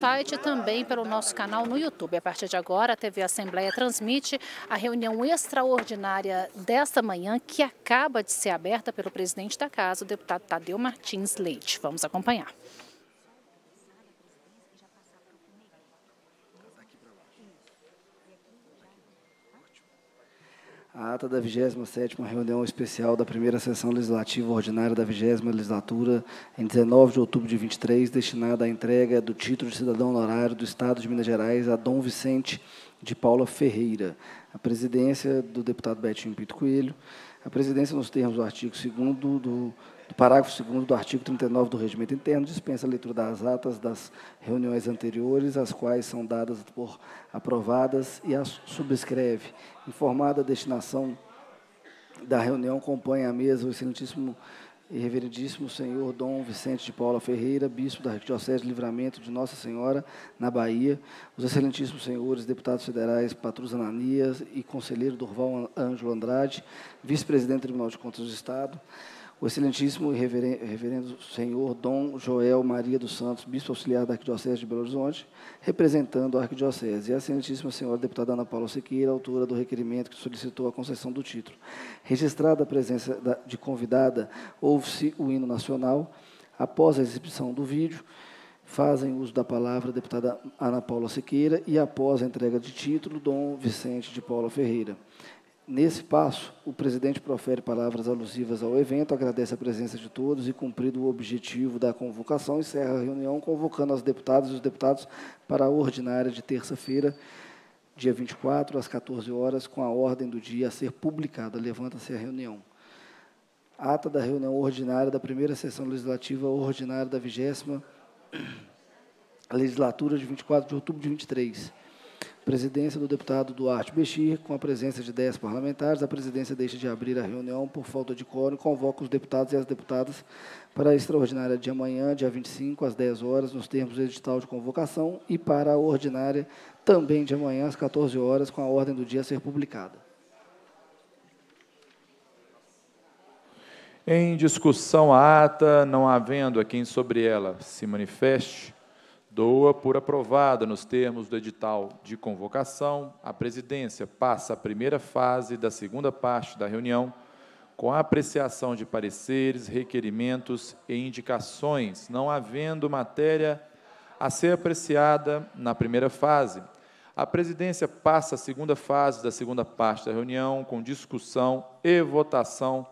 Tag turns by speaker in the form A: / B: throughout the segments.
A: site também pelo nosso canal no YouTube. A partir de agora, a TV Assembleia transmite a reunião extraordinária desta manhã, que acaba de ser aberta pelo presidente da casa, o deputado Tadeu Martins Leite. Vamos acompanhar.
B: A ata da 27ª reunião especial da primeira sessão legislativa ordinária da 20 legislatura, em 19 de outubro de 23, destinada à entrega do título de cidadão honorário do Estado de Minas Gerais a Dom Vicente de Paula Ferreira. A presidência do deputado Betinho Pinto Coelho. A presidência, nos termos do artigo 2 do do parágrafo 2 do artigo 39 do Regimento Interno, dispensa a leitura das atas das reuniões anteriores, as quais são dadas por aprovadas e as subscreve. Informada a destinação da reunião, acompanha a mesa o excelentíssimo e reverendíssimo senhor Dom Vicente de Paula Ferreira, bispo da Arquidiocese de Livramento de Nossa Senhora, na Bahia, os excelentíssimos senhores deputados federais Patrus Ananias e conselheiro Durval Ângelo Andrade, vice-presidente do Tribunal de Contas do Estado, o excelentíssimo reverendo, reverendo, senhor Dom Joel Maria dos Santos, bispo auxiliar da Arquidiocese de Belo Horizonte, representando a Arquidiocese, e a excelentíssima senhora deputada Ana Paula Sequeira, autora do requerimento que solicitou a concessão do título. Registrada a presença da, de convidada, ouve-se o hino nacional. Após a exibição do vídeo, fazem uso da palavra a deputada Ana Paula Sequeira e após a entrega de título, Dom Vicente de Paula Ferreira. Nesse passo, o presidente profere palavras alusivas ao evento, agradece a presença de todos e, cumprido o objetivo da convocação, encerra a reunião convocando as deputadas e os deputados para a ordinária de terça-feira, dia 24, às 14 horas, com a ordem do dia a ser publicada. Levanta-se a reunião. Ata da reunião ordinária da primeira sessão legislativa ordinária da vigésima legislatura de 24 de outubro de 23. Presidência do deputado Duarte Bexir, com a presença de 10 parlamentares, a presidência deixa de abrir a reunião por falta de quórum e convoca os deputados e as deputadas para a extraordinária de amanhã, dia 25, às 10 horas, nos termos do edital de convocação, e para a ordinária também de amanhã, às 14 horas, com a ordem do dia a ser publicada.
C: Em discussão à ata, não havendo a quem sobre ela se manifeste, doa por aprovada nos termos do edital de convocação, a presidência passa a primeira fase da segunda parte da reunião com a apreciação de pareceres, requerimentos e indicações, não havendo matéria a ser apreciada na primeira fase. A presidência passa a segunda fase da segunda parte da reunião com discussão e votação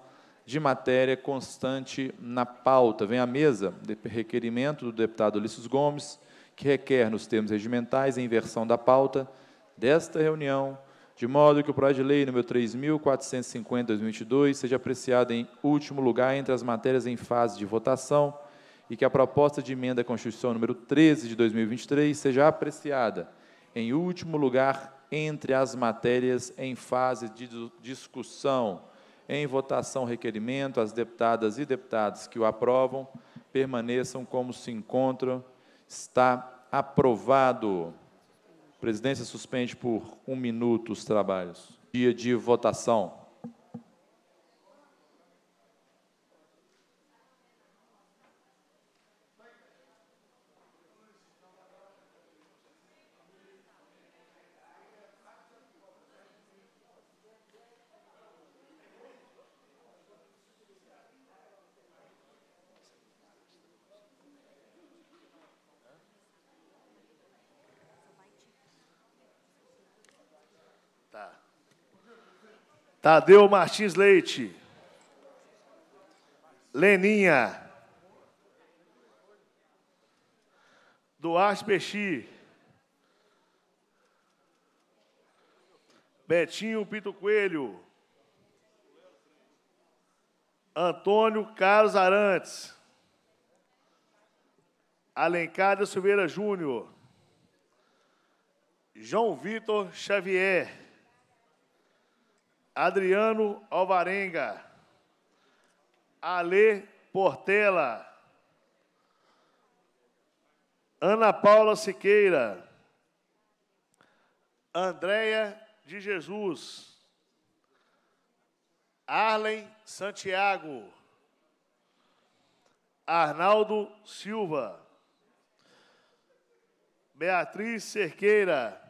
C: de matéria constante na pauta. Vem à mesa requerimento do deputado Ulisses Gomes, que requer, nos termos regimentais, a inversão da pauta desta reunião, de modo que o projeto de lei nº 3.450-2022 seja apreciado em último lugar entre as matérias em fase de votação e que a proposta de emenda à Constituição número 13 de 2023 seja apreciada em último lugar entre as matérias em fase de discussão. Em votação, requerimento, as deputadas e deputados que o aprovam permaneçam como se encontram Está aprovado. A presidência suspende por um minuto os trabalhos. Dia de votação.
D: Tadeu Martins Leite. Leninha. Duarte Peixi. Betinho Pinto Coelho. Antônio Carlos Arantes. Alencar de Silveira Júnior. João Vitor Xavier. Adriano Alvarenga, Ale Portela, Ana Paula Siqueira, Andréia de Jesus, Arlen Santiago, Arnaldo Silva, Beatriz Cerqueira,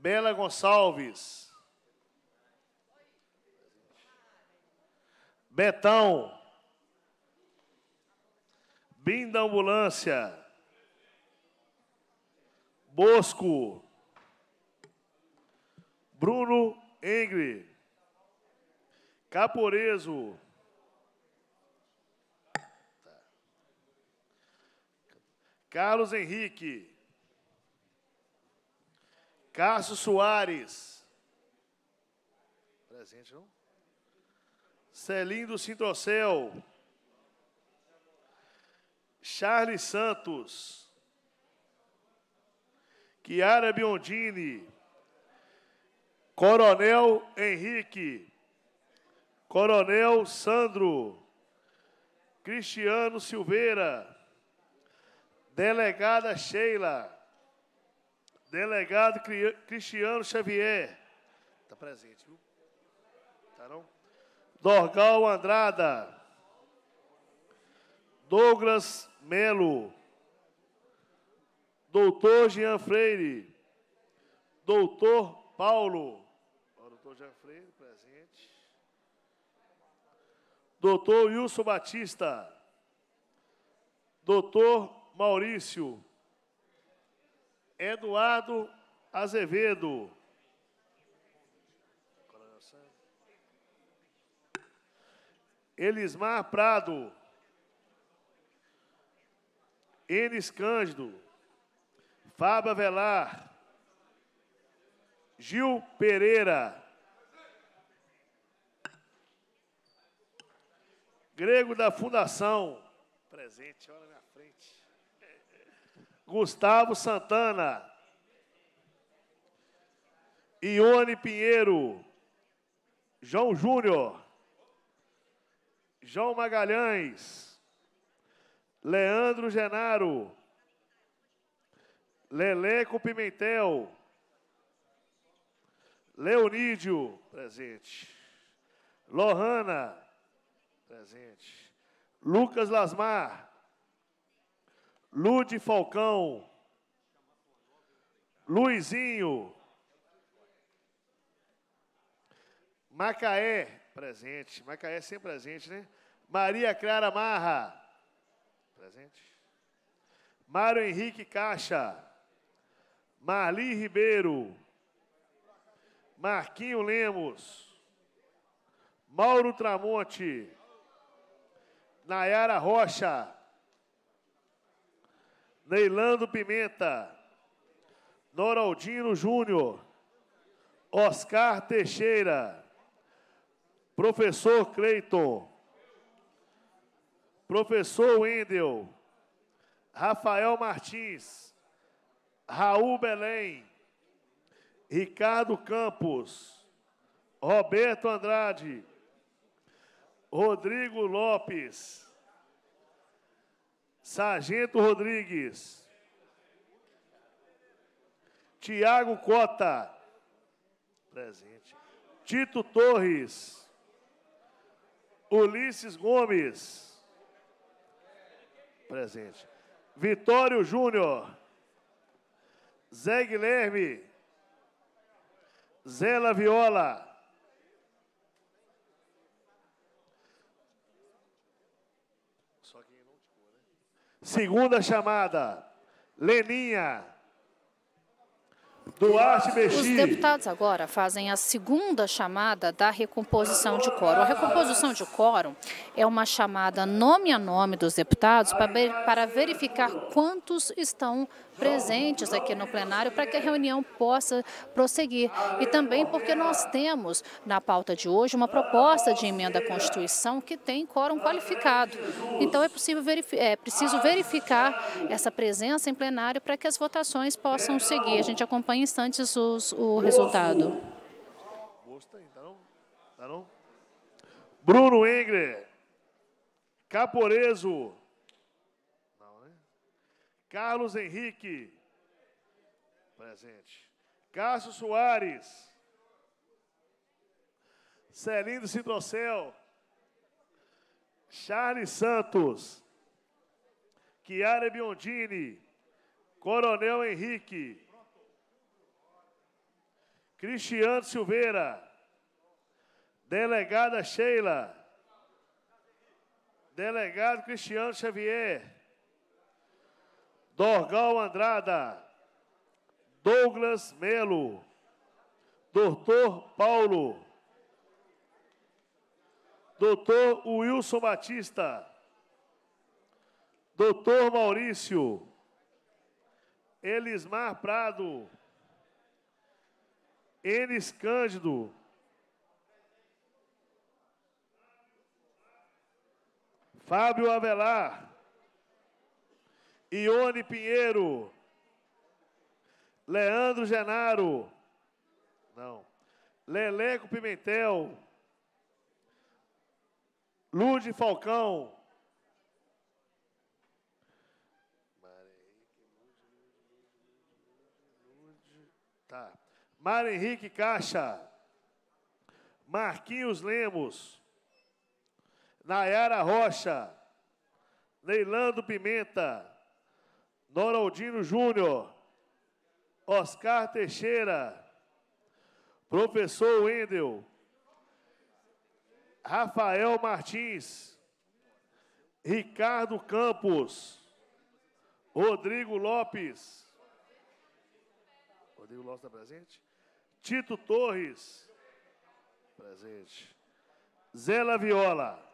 D: Bela Gonçalves. Betão. Bim da Ambulância. Bosco. Bruno Engre. Caporeso. Carlos Henrique. Cássio Soares. Presente, não? Celim do Charles Santos. Chiara Biondini. Coronel Henrique. Coronel Sandro. Cristiano Silveira. Delegada Sheila. Delegado Cristiano Xavier. Está presente, viu? Está não? Dorgal Andrada. Douglas Melo. Doutor Jean Freire. Doutor Paulo. doutor Jean Freire, presente. Doutor Wilson Batista. Doutor Maurício. Eduardo Azevedo. Elismar Prado. Enes Cândido. Fábio Velar. Gil Pereira. Grego da Fundação. Presente, olha minha né? Gustavo Santana. Ione Pinheiro. João Júnior. João Magalhães. Leandro Genaro. Leleco Pimentel. Leonídio, presente. Lohana, presente. Lucas Lasmar, Lude Falcão, Luizinho, Macaé, presente, Macaé é sempre presente, né? Maria Clara Marra, presente. Mário Henrique Caixa, Marli Ribeiro, Marquinho Lemos, Mauro Tramonte, Nayara Rocha, Neilando Pimenta, Noraldino Júnior, Oscar Teixeira, Professor Cleiton, Professor Wendel, Rafael Martins, Raul Belém, Ricardo Campos, Roberto Andrade, Rodrigo Lopes, Sargento Rodrigues. Tiago Cota. Presente. Tito Torres. Ulisses Gomes. Presente. Vitório Júnior. Zé Guilherme. Zela Viola. Segunda chamada, Leninha. Duarte Mexi. Os deputados
A: agora fazem a segunda chamada da recomposição de quórum. A recomposição de quórum é uma chamada nome a nome dos deputados para verificar quantos estão presentes aqui no plenário para que a reunião possa prosseguir. E também porque nós temos na pauta de hoje uma proposta de emenda à Constituição que tem quórum qualificado. Então é, possível verifi é preciso verificar essa presença em plenário para que as votações possam seguir. A gente acompanha em instantes
D: os, o resultado. Tá tá Bruno Engre, Caporeso, não, né? Carlos Henrique, presente. Cássio Soares, Celindo do Charles Santos, Chiara Biondini, Coronel Henrique, Cristiano Silveira. Delegada Sheila. Delegado Cristiano Xavier. Dorgal Andrada. Douglas Melo. Doutor Paulo. Doutor Wilson Batista. Doutor Maurício. Elismar Prado. Enes Cândido. Fábio Avelar. Ione Pinheiro. Leandro Genaro. Não. Leleco Pimentel. Lude Falcão. Mar Henrique Caixa. Marquinhos Lemos. Nayara Rocha. Leilando Pimenta. Noraldino Júnior. Oscar Teixeira. Professor Wendel. Rafael Martins. Ricardo Campos. Rodrigo Lopes. Rodrigo Lopes está presente? Tito Torres. Presente. Zela Viola.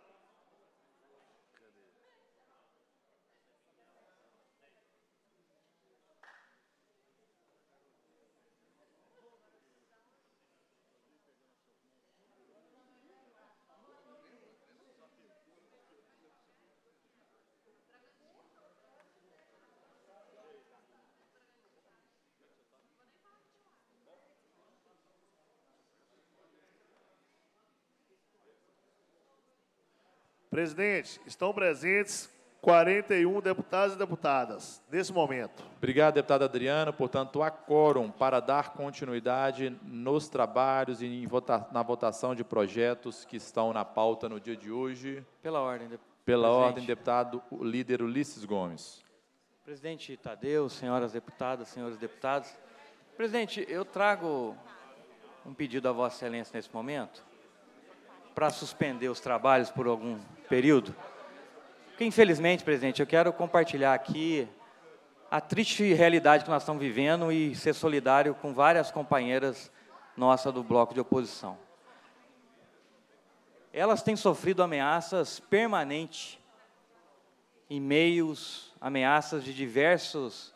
D: Presidente, estão presentes 41 deputados e deputadas nesse momento.
C: Obrigado, deputado Adriano. Portanto, há quórum para dar continuidade nos trabalhos e vota na votação de projetos que estão na pauta no dia de hoje.
E: Pela ordem, deputado. Pela Presidente. ordem,
C: deputado o líder Ulisses Gomes.
E: Presidente Tadeu, senhoras deputadas, senhores deputados. Presidente, eu trago um pedido à Vossa Excelência nesse momento para suspender os trabalhos por algum período. Porque, infelizmente, presidente, eu quero compartilhar aqui a triste realidade que nós estamos vivendo e ser solidário com várias companheiras nossas do bloco de oposição. Elas têm sofrido ameaças permanentes, e-mails, ameaças de diversos,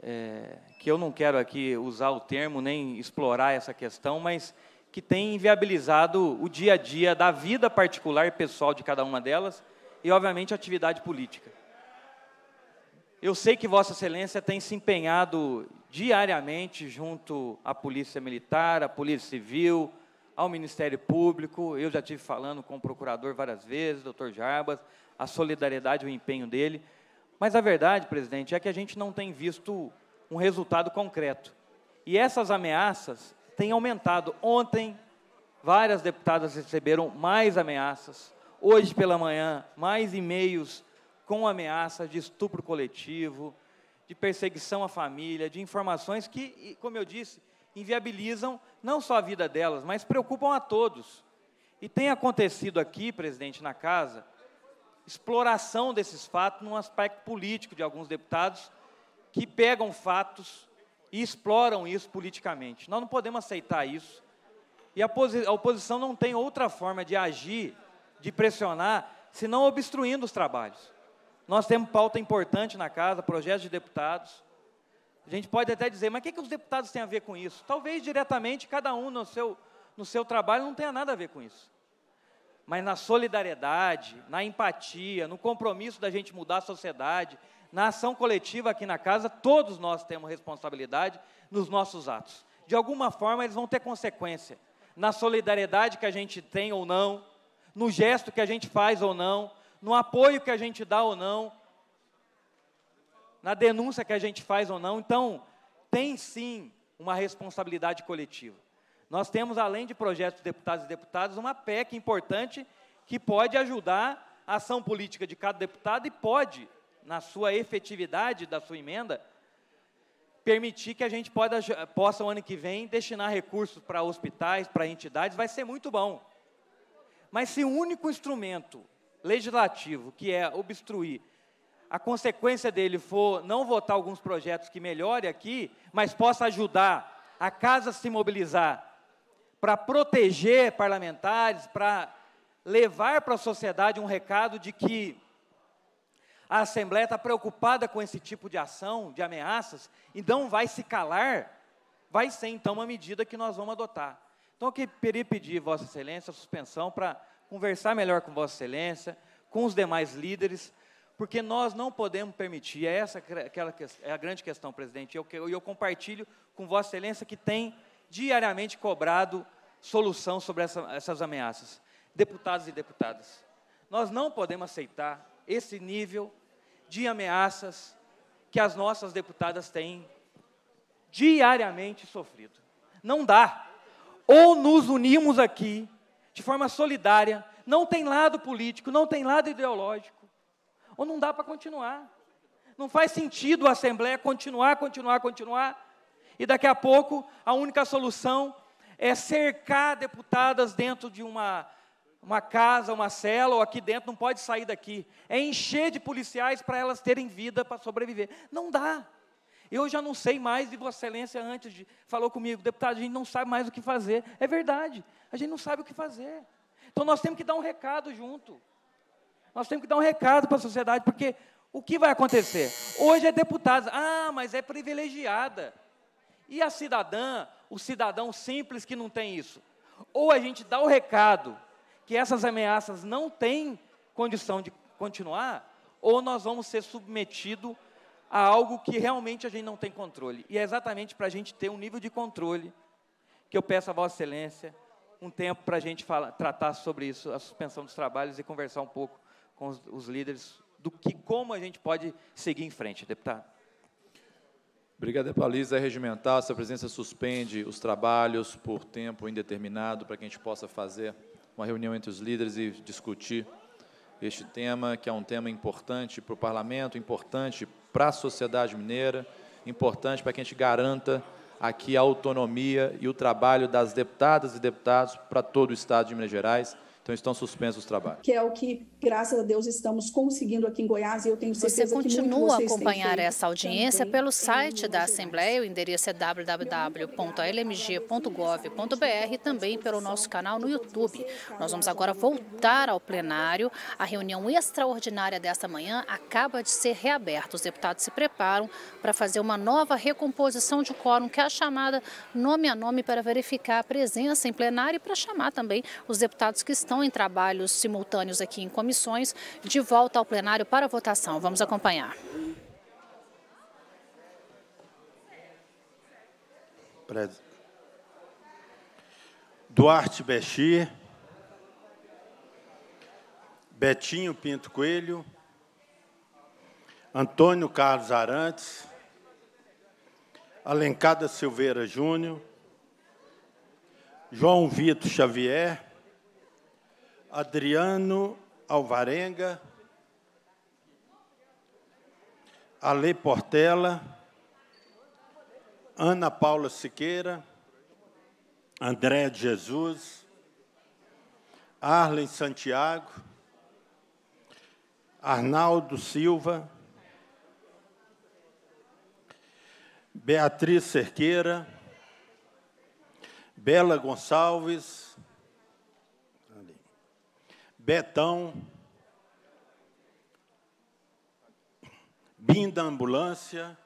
E: é, que eu não quero aqui usar o termo nem explorar essa questão, mas que tem viabilizado o dia a dia da vida particular e pessoal de cada uma delas e, obviamente, a atividade política. Eu sei que Vossa Excelência tem se empenhado diariamente junto à Polícia Militar, à Polícia Civil, ao Ministério Público. Eu já tive falando com o procurador várias vezes, doutor Jarbas, a solidariedade, e o empenho dele. Mas a verdade, presidente, é que a gente não tem visto um resultado concreto. E essas ameaças, tem aumentado. Ontem, várias deputadas receberam mais ameaças. Hoje pela manhã, mais e-mails com ameaças de estupro coletivo, de perseguição à família, de informações que, como eu disse, inviabilizam não só a vida delas, mas preocupam a todos. E tem acontecido aqui, presidente, na casa, exploração desses fatos num aspecto político de alguns deputados que pegam fatos e exploram isso politicamente. Nós não podemos aceitar isso. E a, a oposição não tem outra forma de agir, de pressionar, senão obstruindo os trabalhos. Nós temos pauta importante na casa, projetos de deputados. A gente pode até dizer, mas o que, que os deputados têm a ver com isso? Talvez diretamente cada um no seu, no seu trabalho não tenha nada a ver com isso. Mas na solidariedade, na empatia, no compromisso da gente mudar a sociedade, na ação coletiva aqui na casa, todos nós temos responsabilidade nos nossos atos. De alguma forma, eles vão ter consequência na solidariedade que a gente tem ou não, no gesto que a gente faz ou não, no apoio que a gente dá ou não, na denúncia que a gente faz ou não. Então, tem sim uma responsabilidade coletiva. Nós temos, além de projetos de deputados e deputadas, uma PEC importante que pode ajudar a ação política de cada deputado e pode na sua efetividade da sua emenda, permitir que a gente pode, possa, o ano que vem, destinar recursos para hospitais, para entidades, vai ser muito bom. Mas se o único instrumento legislativo, que é obstruir, a consequência dele for não votar alguns projetos que melhore aqui, mas possa ajudar a casa se mobilizar para proteger parlamentares, para levar para a sociedade um recado de que a Assembleia está preocupada com esse tipo de ação, de ameaças, e não vai se calar, vai ser então uma medida que nós vamos adotar. Então, eu queria pedir, Vossa Excelência, a suspensão para conversar melhor com Vossa Excelência, com os demais líderes, porque nós não podemos permitir, é essa aquela, é a grande questão, presidente, e eu, eu, compartilho com Vossa Excelência que tem diariamente cobrado solução sobre essa, essas ameaças. Deputados e deputadas, nós não podemos aceitar esse nível de ameaças que as nossas deputadas têm diariamente sofrido. Não dá. Ou nos unimos aqui de forma solidária, não tem lado político, não tem lado ideológico, ou não dá para continuar. Não faz sentido a Assembleia continuar, continuar, continuar, e daqui a pouco a única solução é cercar deputadas dentro de uma uma casa, uma cela, ou aqui dentro, não pode sair daqui. É encher de policiais para elas terem vida para sobreviver. Não dá. Eu já não sei mais, e Vossa Excelência antes de, falou comigo, deputado, a gente não sabe mais o que fazer. É verdade, a gente não sabe o que fazer. Então nós temos que dar um recado junto. Nós temos que dar um recado para a sociedade, porque o que vai acontecer? Hoje é deputado, ah, mas é privilegiada. E a cidadã, o cidadão simples que não tem isso? Ou a gente dá o recado que essas ameaças não têm condição de continuar, ou nós vamos ser submetidos a algo que realmente a gente não tem controle. E é exatamente para a gente ter um nível de controle que eu peço a Vossa Excelência um tempo para a gente falar, tratar sobre isso, a suspensão dos trabalhos e conversar um pouco com os, os líderes do que, como a gente pode seguir em frente, deputado.
C: obrigado Paulista é regimental, essa presença suspende os trabalhos por tempo indeterminado para que a gente possa fazer uma reunião entre os líderes e discutir este tema, que é um tema importante para o parlamento, importante para a sociedade mineira, importante para que a gente garanta aqui a autonomia e o trabalho das deputadas e deputados para todo o Estado de Minas Gerais. Então estão suspensos os
F: trabalhos. Que é o que, graças a Deus, estamos conseguindo
A: aqui em Goiás e eu tenho certeza que Você continua que a acompanhar essa audiência pelo site da Assembleia, o endereço é www.almg.gov.br, e também pelo nosso canal no YouTube. Nós vamos agora voltar ao plenário. A reunião extraordinária desta manhã acaba de ser reaberta. Os deputados se preparam para fazer uma nova recomposição de quórum, que é a chamada nome a nome para verificar a presença em plenário e para chamar também os deputados que estão estão em trabalhos simultâneos aqui em comissões, de volta ao plenário para votação. Vamos acompanhar.
G: Duarte Bechir. Betinho Pinto Coelho. Antônio Carlos Arantes. Alencada Silveira Júnior. João Vitor Xavier. Adriano Alvarenga, Ale Portela, Ana Paula Siqueira, André de Jesus, Arlen Santiago, Arnaldo Silva, Beatriz Cerqueira, Bela Gonçalves, Betão, Binda Ambulância,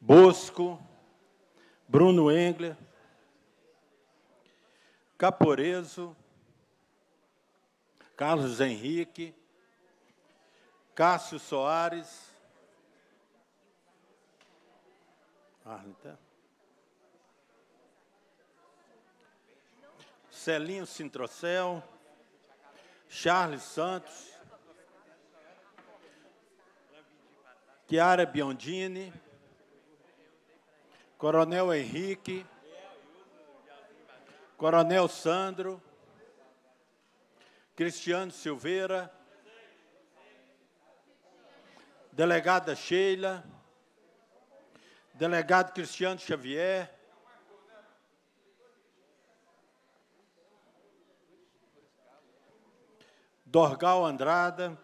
G: Bosco, Bruno Engler, Caporeso, Carlos Henrique, Cássio Soares, Arlita, ah, tá. Celinho Sintrocel, Charles Santos, Chiara Biondini, Coronel Henrique, Coronel Sandro, Cristiano Silveira, Delegada Sheila, Delegado Cristiano Xavier, Dorgal Andrada,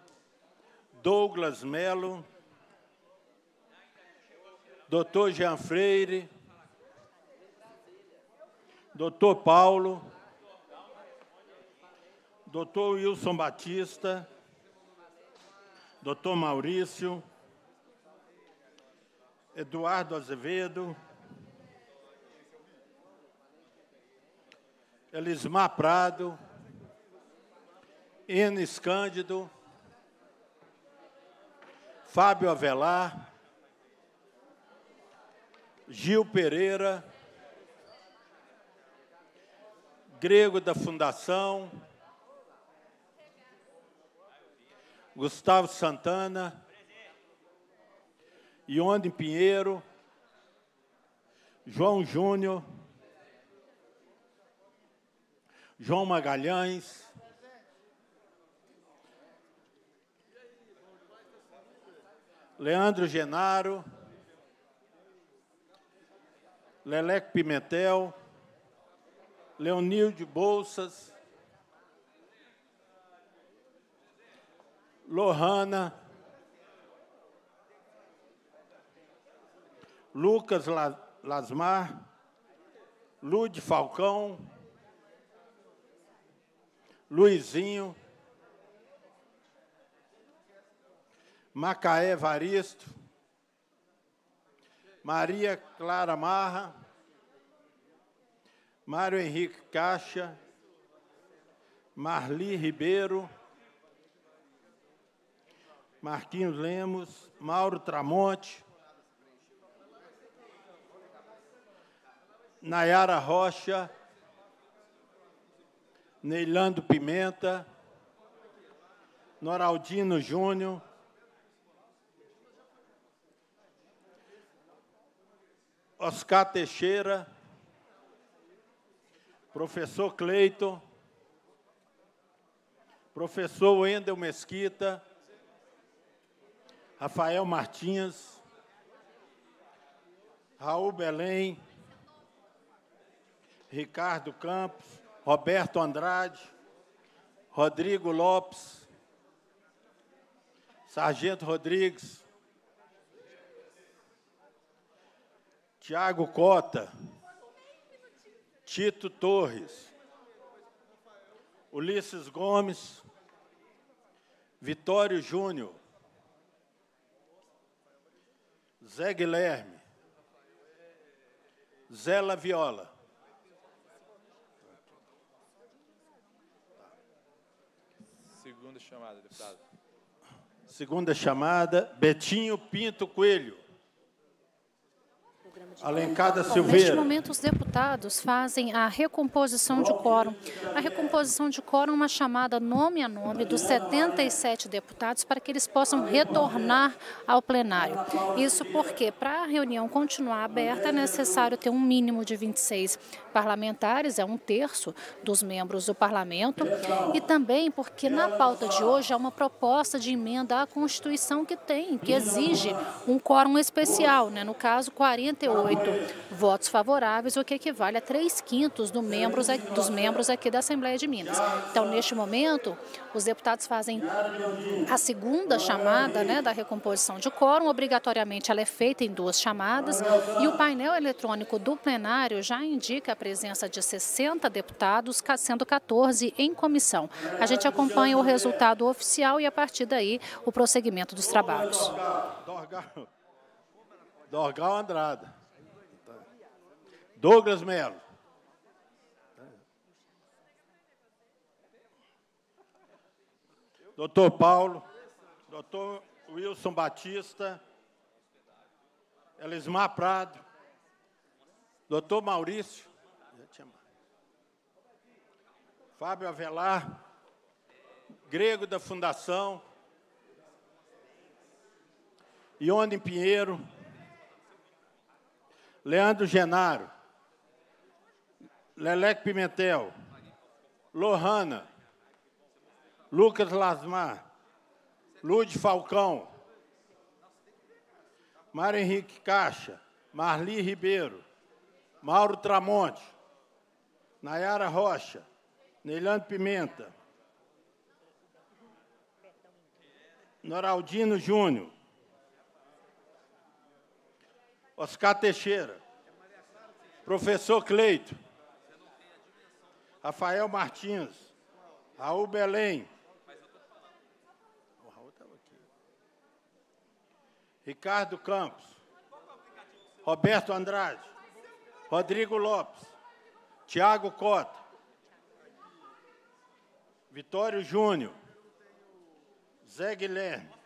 G: Douglas Melo, Dr. Jean Freire, Dr. Paulo, Dr. Wilson Batista, Dr. Maurício, Eduardo Azevedo, Elismar Prado, Enes Cândido, Fábio Avelar, Gil Pereira, Grego da Fundação, Gustavo Santana, Ione Pinheiro, João Júnior, João Magalhães, Leandro Genaro, Leleco Pimentel, Leonilde Bolsas, Lohana, Lucas Lasmar, Lude Falcão, Luizinho, Macaé Varisto, Maria Clara Marra, Mário Henrique Caixa, Marli Ribeiro, Marquinhos Lemos, Mauro Tramonte, Nayara Rocha, Neilando Pimenta, Noraldino Júnior, Oscar Teixeira, professor Cleiton, professor Wendel Mesquita, Rafael Martins, Raul Belém, Ricardo Campos, Roberto Andrade, Rodrigo Lopes, Sargento Rodrigues, Tiago Cota, Tito Torres, Ulisses Gomes, Vitório Júnior, Zé Guilherme, Zela Viola.
C: Segunda chamada, deputado.
G: Segunda chamada, Betinho Pinto Coelho. Alencada é Silveira. neste momento,
A: os deputados fazem a recomposição de quórum. A recomposição de quórum é uma chamada nome a nome dos 77 deputados para que eles possam retornar ao plenário. Isso porque, para a reunião continuar aberta, é necessário ter um mínimo de 26 parlamentares, é um terço dos membros do parlamento, e também porque na pauta de hoje há uma proposta de emenda à Constituição que tem, que exige um quórum especial, né? no caso 48 votos favoráveis, o que equivale a 3 quintos do membros, dos membros aqui da Assembleia de Minas. Então, neste momento, os deputados fazem a segunda chamada né, da recomposição de quórum, obrigatoriamente ela é feita em duas chamadas, e o painel eletrônico do plenário já indica a presença de 60 deputados, sendo 14 em comissão. A gente acompanha o resultado oficial e, a partir daí, o prosseguimento dos trabalhos.
G: Dorgal Andrada. Douglas Melo. Doutor Paulo. Doutor Wilson Batista. Elismar Prado. Doutor Maurício. Fábio Avelar. Grego da Fundação. Ione Pinheiro. Leandro Genaro. Leleque Pimentel, Lohana, Lucas Lasmar, Lude Falcão, Mário Henrique Caixa, Marli Ribeiro, Mauro Tramonte, Nayara Rocha, Neilando Pimenta, Noraldino Júnior, Oscar Teixeira, Professor Cleito, Rafael Martins, Raul Belém. O Raul aqui. Ricardo Campos, Roberto Andrade, Rodrigo Lopes, Tiago Cota, Vitório Júnior, Zé Guilherme,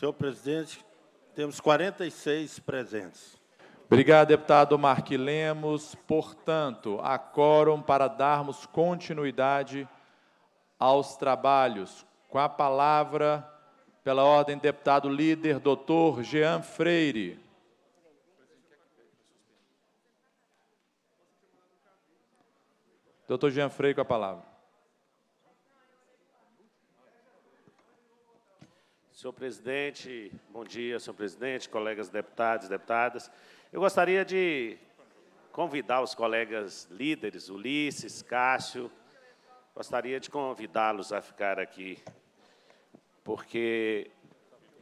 G: Senhor presidente, temos 46 presentes. Obrigado, deputado Marque Lemos. Portanto,
C: há quórum para darmos continuidade aos trabalhos. Com a palavra, pela ordem, deputado líder, doutor Jean Freire. Doutor Jean Freire, com a palavra.
H: Senhor presidente, bom dia, senhor presidente, colegas deputados, deputadas. Eu gostaria de convidar os colegas líderes, Ulisses, Cássio, gostaria de convidá-los a ficar aqui, porque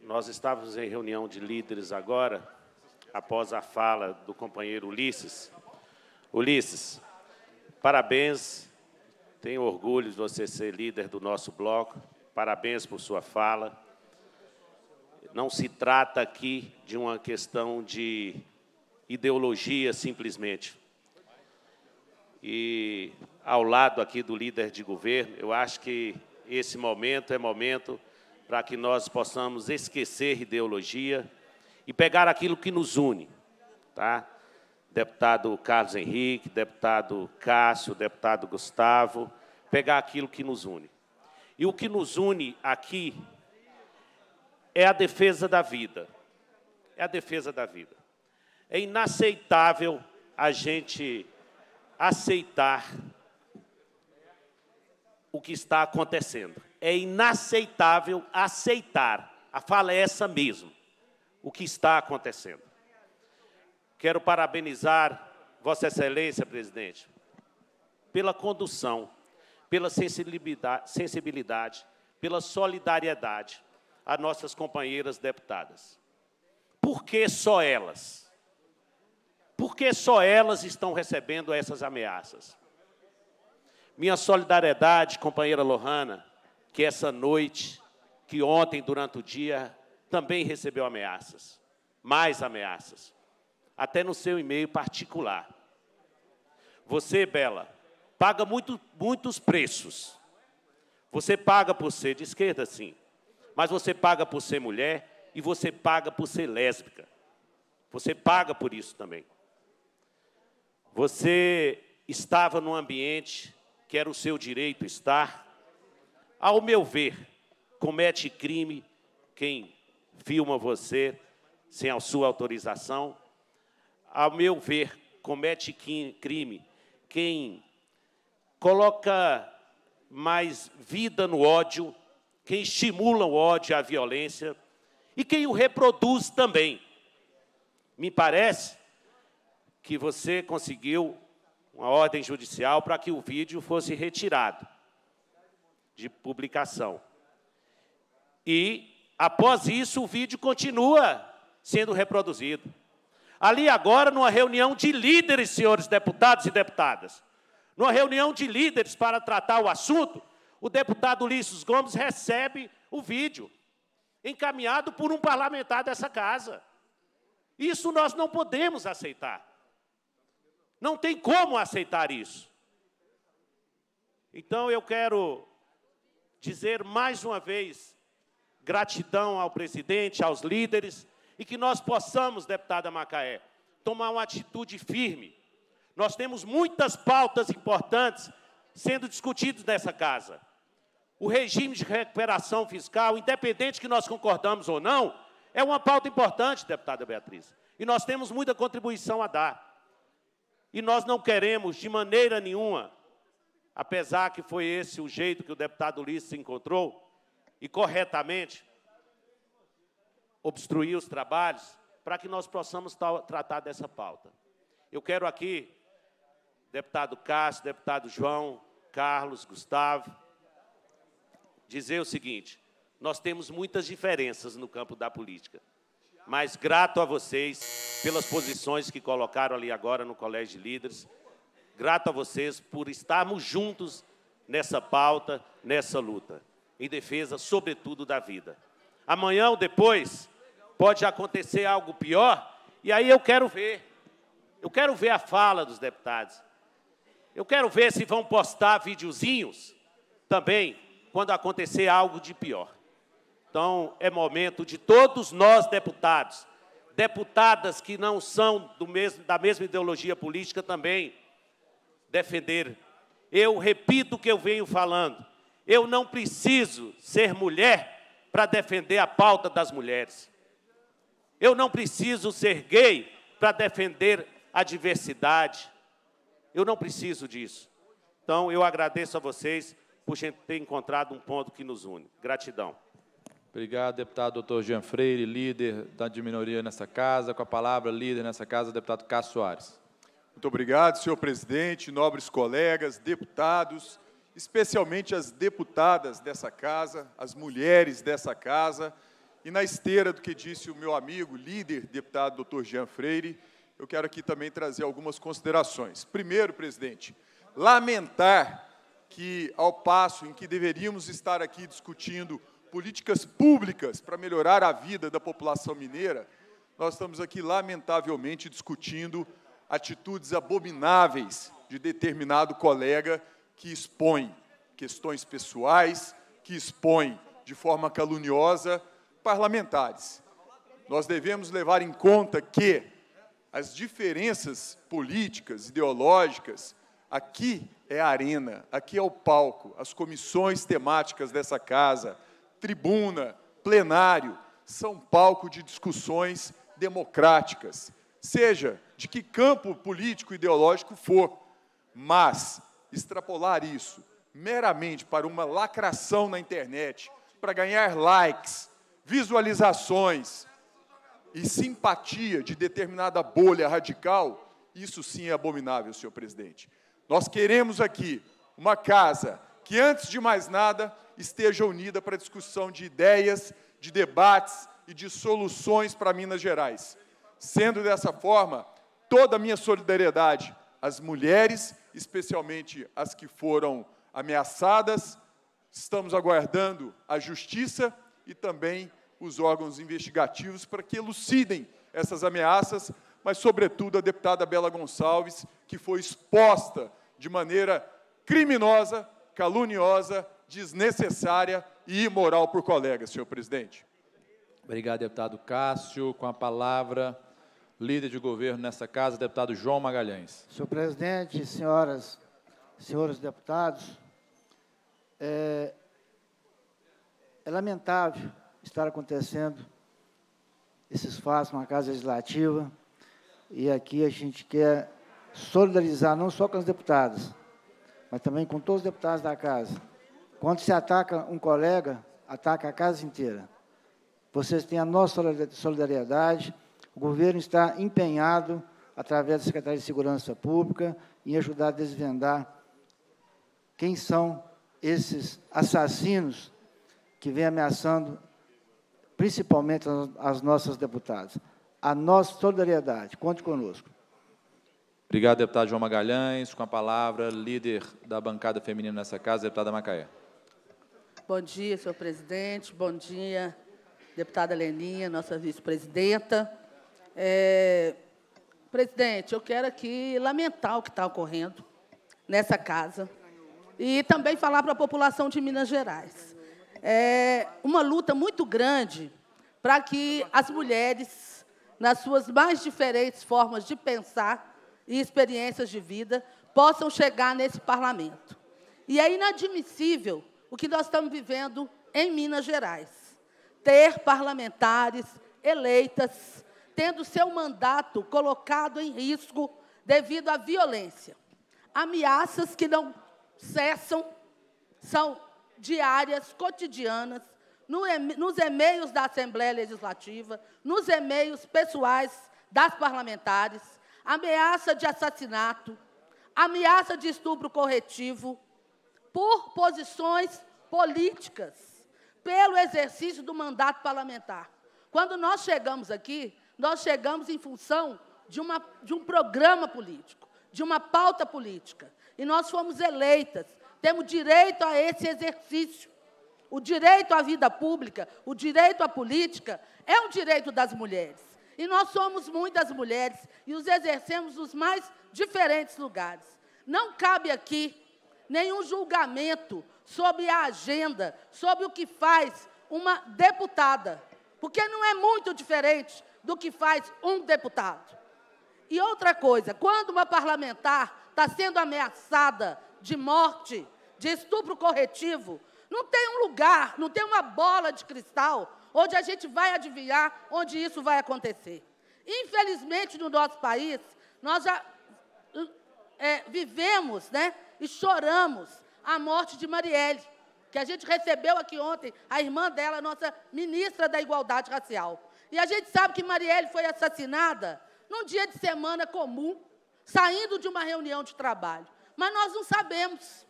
H: nós estávamos em reunião de líderes agora, após a fala do companheiro Ulisses. Ulisses, parabéns, tenho orgulho de você ser líder do nosso bloco, parabéns por sua fala. Não se trata aqui de uma questão de ideologia simplesmente. E ao lado aqui do líder de governo, eu acho que esse momento é momento para que nós possamos esquecer ideologia e pegar aquilo que nos une, tá? Deputado Carlos Henrique, deputado Cássio, deputado Gustavo, pegar aquilo que nos une. E o que nos une aqui é a defesa da vida. É a defesa da vida. É inaceitável a gente aceitar o que está acontecendo. É inaceitável aceitar, a fala é essa mesmo, o que está acontecendo. Quero parabenizar Vossa Excelência, presidente, pela condução, pela sensibilidade, sensibilidade pela solidariedade a nossas companheiras deputadas. Por que só elas? Por que só elas estão recebendo essas ameaças? Minha solidariedade, companheira Lohana, que essa noite, que ontem, durante o dia, também recebeu ameaças, mais ameaças, até no seu e-mail particular. Você, Bela, paga muito, muitos preços. Você paga por ser de esquerda, sim. Mas você paga por ser mulher e você paga por ser lésbica. Você paga por isso também. Você estava num ambiente que era o seu direito estar. Ao meu ver, comete crime quem filma você sem a sua autorização. Ao meu ver, comete crime quem coloca mais vida no ódio quem estimula o ódio e a violência e quem o reproduz também. Me parece que você conseguiu uma ordem judicial para que o vídeo fosse retirado de publicação. E, após isso, o vídeo continua sendo reproduzido. Ali agora, numa reunião de líderes, senhores deputados e deputadas, numa reunião de líderes para tratar o assunto, o deputado Ulisses Gomes recebe o vídeo, encaminhado por um parlamentar dessa casa. Isso nós não podemos aceitar. Não tem como aceitar isso. Então eu quero dizer mais uma vez gratidão ao presidente, aos líderes, e que nós possamos, deputada Macaé, tomar uma atitude firme. Nós temos muitas pautas importantes sendo discutidas nessa casa o regime de recuperação fiscal, independente que nós concordamos ou não, é uma pauta importante, deputada Beatriz. E nós temos muita contribuição a dar. E nós não queremos, de maneira nenhuma, apesar que foi esse o jeito que o deputado Ulisses encontrou, e corretamente, obstruir os trabalhos para que nós possamos tratar dessa pauta. Eu quero aqui, deputado Cássio, deputado João, Carlos, Gustavo, dizer o seguinte: nós temos muitas diferenças no campo da política, mas grato a vocês pelas posições que colocaram ali agora no Colégio de Líderes, grato a vocês por estarmos juntos nessa pauta, nessa luta, em defesa, sobretudo, da vida. Amanhã ou depois pode acontecer algo pior, e aí eu quero ver. Eu quero ver a fala dos deputados. Eu quero ver se vão postar videozinhos também quando acontecer algo de pior. Então, é momento de todos nós, deputados, deputadas que não são mesmo, da mesma ideologia política também, defender. Eu repito o que eu venho falando. Eu não preciso ser mulher para defender a pauta das mulheres. Eu não preciso ser gay para defender a diversidade. Eu não preciso disso. Então, eu agradeço a vocês por ter encontrado um ponto que nos une. Gratidão.
C: Obrigado, deputado doutor Jean Freire, líder da de minoria nessa casa.
I: Com a palavra, líder nessa casa, deputado Cássio Soares. Muito obrigado, senhor presidente, nobres colegas, deputados, especialmente as deputadas dessa casa, as mulheres dessa casa. E na esteira do que disse o meu amigo, líder, deputado doutor Jean Freire, eu quero aqui também trazer algumas considerações. Primeiro, presidente, lamentar que, ao passo em que deveríamos estar aqui discutindo políticas públicas para melhorar a vida da população mineira, nós estamos aqui, lamentavelmente, discutindo atitudes abomináveis de determinado colega que expõe questões pessoais, que expõe de forma caluniosa parlamentares. Nós devemos levar em conta que as diferenças políticas, ideológicas, Aqui é a arena, aqui é o palco, as comissões temáticas dessa casa, tribuna, plenário, são palco de discussões democráticas, seja de que campo político ideológico for, mas extrapolar isso meramente para uma lacração na internet, para ganhar likes, visualizações e simpatia de determinada bolha radical, isso sim é abominável, senhor presidente. Nós queremos aqui uma casa que, antes de mais nada, esteja unida para a discussão de ideias, de debates e de soluções para Minas Gerais. Sendo dessa forma, toda a minha solidariedade às mulheres, especialmente as que foram ameaçadas. Estamos aguardando a justiça e também os órgãos investigativos para que elucidem essas ameaças, mas, sobretudo, a deputada Bela Gonçalves, que foi exposta de maneira criminosa, caluniosa, desnecessária e imoral por colegas, senhor presidente. Obrigado, deputado Cássio.
C: Com a palavra, líder de governo nessa casa, deputado João Magalhães.
B: Senhor presidente, senhoras, senhores deputados, é, é lamentável estar acontecendo esses fatos na Casa Legislativa e aqui a gente quer solidarizar não só com os deputados, mas também com todos os deputados da casa. Quando se ataca um colega, ataca a casa inteira. Vocês têm a nossa solidariedade. O governo está empenhado, através da Secretaria de Segurança Pública, em ajudar a desvendar quem são esses assassinos que vêm ameaçando principalmente as nossas deputadas. A nossa solidariedade. Conte conosco.
C: Obrigado, deputado João Magalhães. Com a palavra, líder da bancada feminina nessa casa, deputada Macaé.
J: Bom dia, senhor presidente. Bom dia, deputada Leninha, nossa vice-presidenta. É... Presidente, eu quero aqui lamentar o que está ocorrendo nessa casa e também falar para a população de Minas Gerais. É uma luta muito grande para que as mulheres, nas suas mais diferentes formas de pensar, e experiências de vida possam chegar nesse parlamento. E é inadmissível o que nós estamos vivendo em Minas Gerais. Ter parlamentares eleitas tendo seu mandato colocado em risco devido à violência. Ameaças que não cessam, são diárias, cotidianas, nos e-mails da Assembleia Legislativa, nos e-mails pessoais das parlamentares, ameaça de assassinato, ameaça de estupro corretivo, por posições políticas, pelo exercício do mandato parlamentar. Quando nós chegamos aqui, nós chegamos em função de, uma, de um programa político, de uma pauta política. E nós fomos eleitas, temos direito a esse exercício. O direito à vida pública, o direito à política, é um direito das mulheres. E nós somos muitas mulheres e os exercemos nos mais diferentes lugares. Não cabe aqui nenhum julgamento sobre a agenda, sobre o que faz uma deputada, porque não é muito diferente do que faz um deputado. E outra coisa, quando uma parlamentar está sendo ameaçada de morte, de estupro corretivo, não tem um lugar, não tem uma bola de cristal onde a gente vai adivinhar onde isso vai acontecer. Infelizmente, no nosso país, nós já é, vivemos né, e choramos a morte de Marielle, que a gente recebeu aqui ontem, a irmã dela, nossa ministra da Igualdade Racial. E a gente sabe que Marielle foi assassinada num dia de semana comum, saindo de uma reunião de trabalho. Mas nós não sabemos.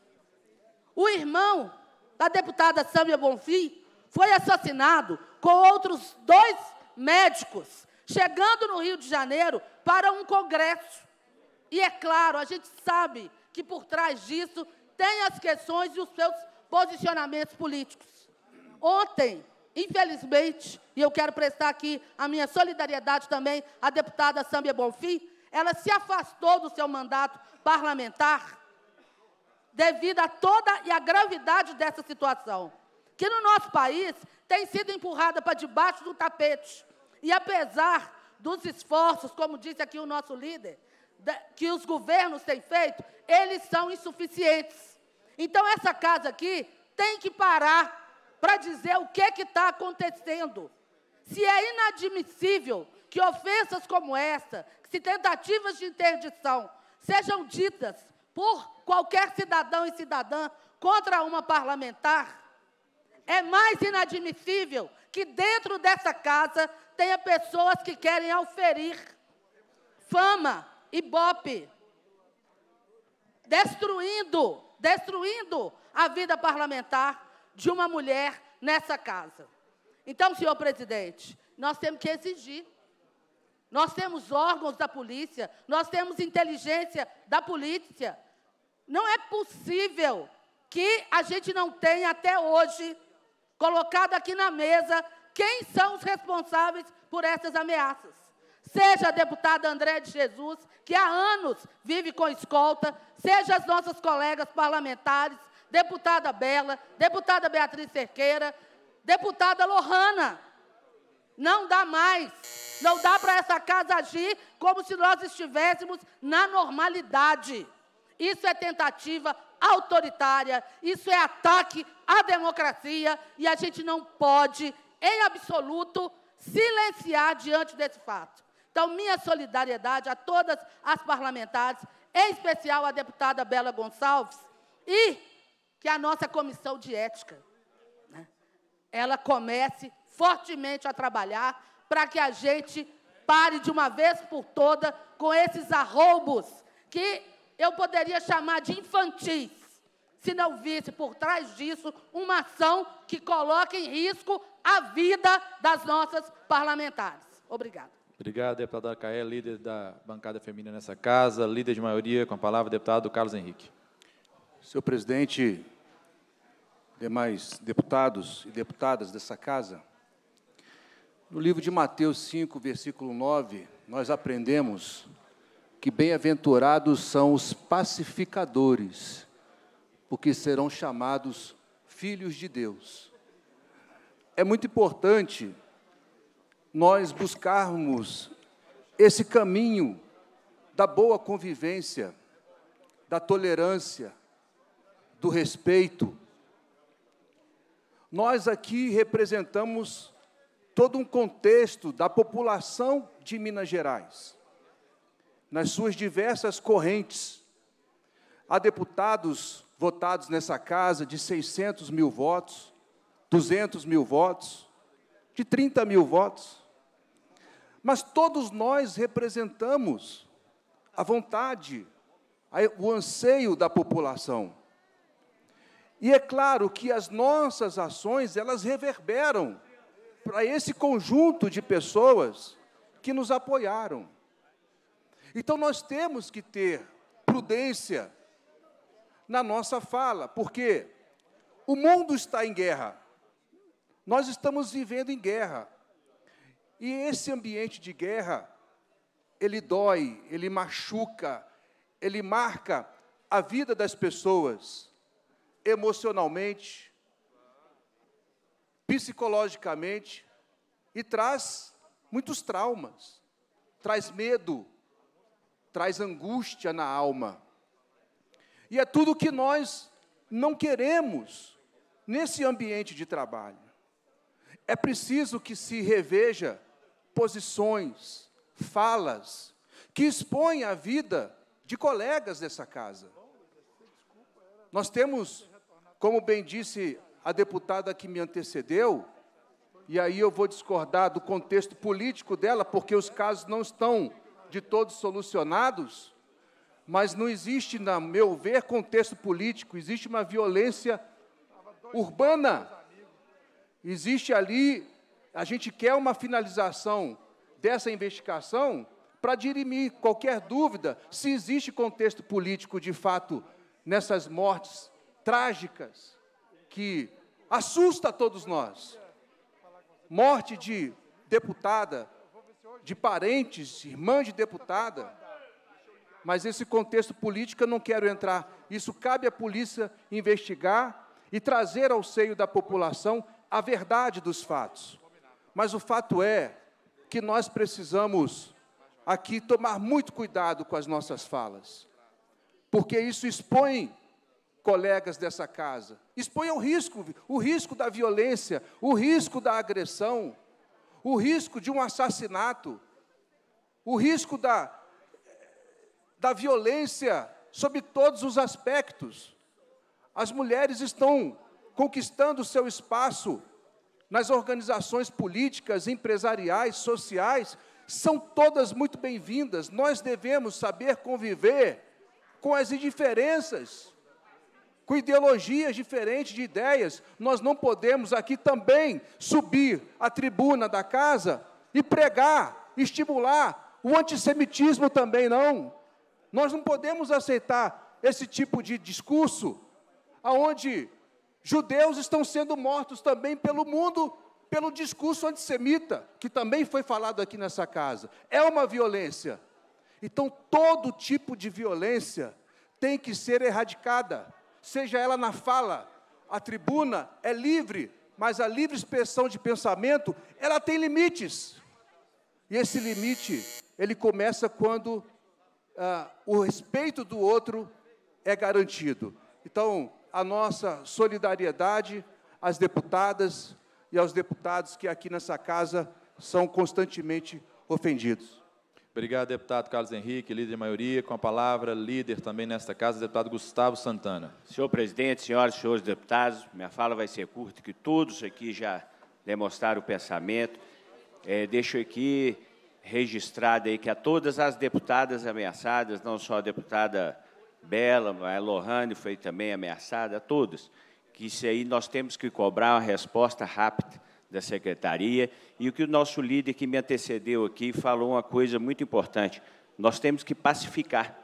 J: O irmão da deputada Sâmia Bonfim foi assassinado com outros dois médicos, chegando no Rio de Janeiro para um congresso. E é claro, a gente sabe que por trás disso tem as questões e os seus posicionamentos políticos. Ontem, infelizmente, e eu quero prestar aqui a minha solidariedade também à deputada Sâmbia Bonfim, ela se afastou do seu mandato parlamentar devido a toda e a gravidade dessa situação que no nosso país tem sido empurrada para debaixo do tapete. E apesar dos esforços, como disse aqui o nosso líder, que os governos têm feito, eles são insuficientes. Então, essa casa aqui tem que parar para dizer o que está acontecendo. Se é inadmissível que ofensas como essa, se tentativas de interdição sejam ditas por qualquer cidadão e cidadã contra uma parlamentar, é mais inadmissível que dentro dessa casa tenha pessoas que querem auferir fama e bope, destruindo, destruindo a vida parlamentar de uma mulher nessa casa. Então, senhor presidente, nós temos que exigir. Nós temos órgãos da polícia, nós temos inteligência da polícia. Não é possível que a gente não tenha até hoje colocado aqui na mesa quem são os responsáveis por essas ameaças. Seja a deputada André de Jesus, que há anos vive com escolta, seja as nossas colegas parlamentares, deputada Bela, deputada Beatriz Cerqueira, deputada Lohana. Não dá mais. Não dá para essa casa agir como se nós estivéssemos na normalidade. Isso é tentativa autoritária, isso é ataque à democracia e a gente não pode, em absoluto, silenciar diante desse fato. Então, minha solidariedade a todas as parlamentares, em especial à deputada Bela Gonçalves, e que a nossa comissão de ética né, ela comece fortemente a trabalhar para que a gente pare de uma vez por toda com esses arroubos que eu poderia chamar de infantis, se não visse por trás disso uma ação que coloca em risco a vida das nossas parlamentares. Obrigada.
C: Obrigado, deputada Caé, líder da bancada feminina nessa casa, líder de maioria, com a palavra, deputado Carlos Henrique.
K: Senhor presidente, demais deputados e deputadas dessa casa, no livro de Mateus 5, versículo 9, nós aprendemos que bem-aventurados são os pacificadores, porque serão chamados filhos de Deus. É muito importante nós buscarmos esse caminho da boa convivência, da tolerância, do respeito. Nós aqui representamos todo um contexto da população de Minas Gerais nas suas diversas correntes. Há deputados votados nessa casa de 600 mil votos, 200 mil votos, de 30 mil votos. Mas todos nós representamos a vontade, o anseio da população. E é claro que as nossas ações, elas reverberam para esse conjunto de pessoas que nos apoiaram. Então nós temos que ter prudência na nossa fala, porque o mundo está em guerra. Nós estamos vivendo em guerra. E esse ambiente de guerra, ele dói, ele machuca, ele marca a vida das pessoas emocionalmente, psicologicamente e traz muitos traumas, traz medo, traz angústia na alma. E é tudo o que nós não queremos nesse ambiente de trabalho. É preciso que se reveja posições, falas, que expõem a vida de colegas dessa casa. Nós temos, como bem disse a deputada que me antecedeu, e aí eu vou discordar do contexto político dela, porque os casos não estão de todos solucionados, mas não existe, na meu ver, contexto político, existe uma violência urbana. Existe ali, a gente quer uma finalização dessa investigação para dirimir qualquer dúvida se existe contexto político de fato nessas mortes trágicas que assusta a todos nós. Morte de deputada, de parentes, irmã de deputada. Mas esse contexto político eu não quero entrar. Isso cabe à polícia investigar e trazer ao seio da população a verdade dos fatos. Mas o fato é que nós precisamos aqui tomar muito cuidado com as nossas falas, porque isso expõe colegas dessa casa, expõe o risco, o risco da violência, o risco da agressão o risco de um assassinato, o risco da, da violência sob todos os aspectos. As mulheres estão conquistando seu espaço nas organizações políticas, empresariais, sociais, são todas muito bem-vindas. Nós devemos saber conviver com as indiferenças com ideologias diferentes de ideias, nós não podemos aqui também subir a tribuna da casa e pregar, estimular o antissemitismo também não. Nós não podemos aceitar esse tipo de discurso aonde judeus estão sendo mortos também pelo mundo pelo discurso antissemita, que também foi falado aqui nessa casa. É uma violência. Então, todo tipo de violência tem que ser erradicada seja ela na fala. A tribuna é livre, mas a livre expressão de pensamento, ela tem limites. E esse limite, ele começa quando ah, o respeito do outro é garantido. Então, a nossa solidariedade às deputadas e aos deputados que aqui nessa casa são constantemente ofendidos.
C: Obrigado, deputado Carlos Henrique, líder de maioria. Com a palavra, líder também nesta casa, deputado Gustavo
H: Santana. Senhor presidente, senhoras e senhores deputados, minha fala vai ser curta, que todos aqui já demonstraram o pensamento. É, deixo aqui registrado aí que a todas as deputadas ameaçadas, não só a deputada Bela, a Lohane foi também ameaçada, a todas, que isso aí nós temos que cobrar uma resposta rápida da secretaria. E o que o nosso líder que me antecedeu aqui falou uma coisa muito importante. Nós temos que pacificar,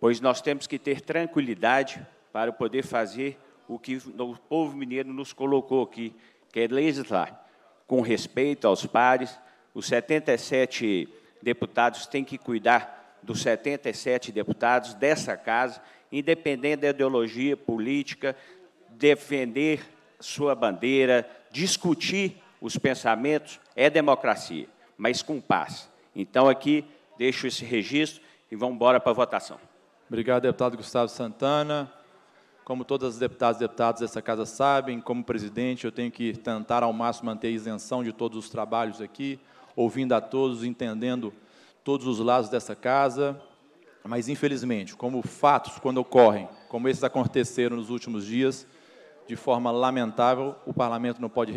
H: pois nós temos que ter tranquilidade para poder fazer o que o povo mineiro nos colocou aqui, que é legislar com respeito aos pares. Os 77 deputados têm que cuidar dos 77 deputados dessa casa, independente da ideologia política, defender sua bandeira, discutir os pensamentos é democracia, mas com paz. Então, aqui, deixo esse registro e vamos embora para a votação. Obrigado, deputado Gustavo Santana.
C: Como todas as deputadas e deputados dessa casa sabem, como presidente, eu tenho que tentar ao máximo manter a isenção de todos os trabalhos aqui, ouvindo a todos, entendendo todos os lados dessa casa. Mas, infelizmente, como fatos, quando ocorrem, como esses aconteceram nos últimos dias, de forma lamentável, o parlamento não pode,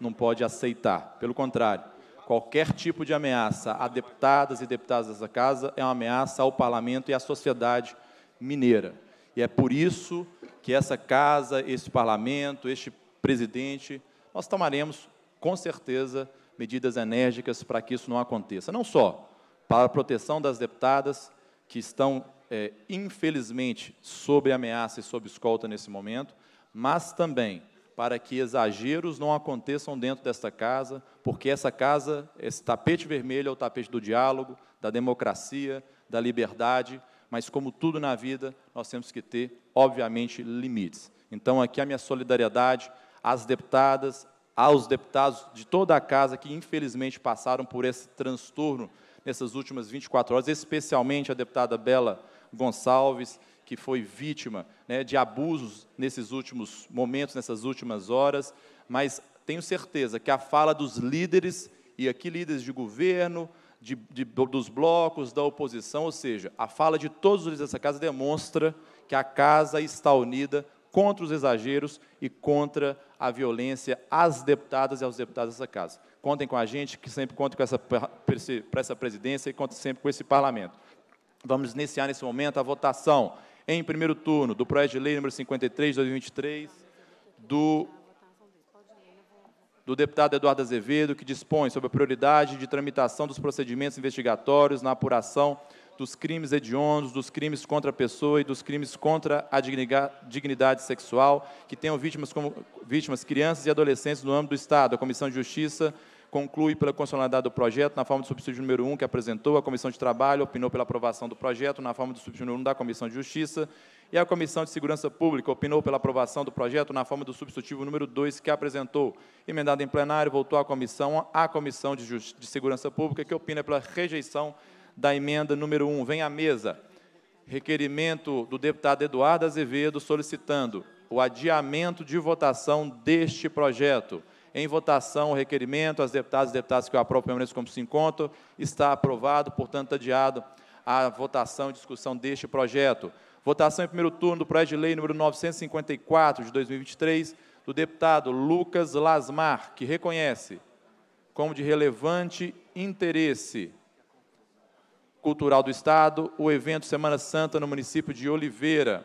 C: não pode aceitar. Pelo contrário, qualquer tipo de ameaça a deputadas e deputados dessa casa é uma ameaça ao parlamento e à sociedade mineira. E é por isso que essa casa, este parlamento, este presidente, nós tomaremos, com certeza, medidas enérgicas para que isso não aconteça. Não só para a proteção das deputadas, que estão, é, infelizmente, sob ameaça e sob escolta nesse momento, mas também para que exageros não aconteçam dentro desta casa, porque essa casa, esse tapete vermelho é o tapete do diálogo, da democracia, da liberdade, mas como tudo na vida, nós temos que ter, obviamente, limites. Então, aqui a minha solidariedade às deputadas, aos deputados de toda a casa que, infelizmente, passaram por esse transtorno nessas últimas 24 horas, especialmente a deputada Bela Gonçalves, que foi vítima né, de abusos nesses últimos momentos, nessas últimas horas, mas tenho certeza que a fala dos líderes, e aqui líderes de governo, de, de, dos blocos, da oposição, ou seja, a fala de todos os líderes dessa casa demonstra que a casa está unida contra os exageros e contra a violência às deputadas e aos deputados dessa casa. Contem com a gente, que sempre contem com essa, para essa presidência e contem sempre com esse parlamento. Vamos iniciar nesse momento a votação em primeiro turno do projeto de lei número 53 de 2023 do, do deputado Eduardo Azevedo, que dispõe sobre a prioridade de tramitação dos procedimentos investigatórios na apuração dos crimes hediondos, dos crimes contra a pessoa e dos crimes contra a dignidade sexual, que tenham vítimas como vítimas crianças e adolescentes no âmbito do Estado. A Comissão de Justiça conclui pela constitucionalidade do projeto na forma do subsídio número 1 que apresentou, a Comissão de Trabalho opinou pela aprovação do projeto na forma do subsídio número 1 da Comissão de Justiça e a Comissão de Segurança Pública opinou pela aprovação do projeto na forma do substitutivo número 2 que apresentou. Emendado em plenário, voltou à comissão, à Comissão de, Justi de Segurança Pública, que opina pela rejeição da emenda número 1. Vem à mesa. Requerimento do deputado Eduardo Azevedo solicitando o adiamento de votação deste projeto. Em votação, o requerimento, as deputadas e deputados que eu aprovo permaneçam como se encontram. Está aprovado, portanto, adiado a votação e discussão deste projeto. Votação em primeiro turno do projeto de lei número 954 de 2023, do deputado Lucas Lasmar, que reconhece como de relevante interesse cultural do Estado o evento Semana Santa no município de Oliveira.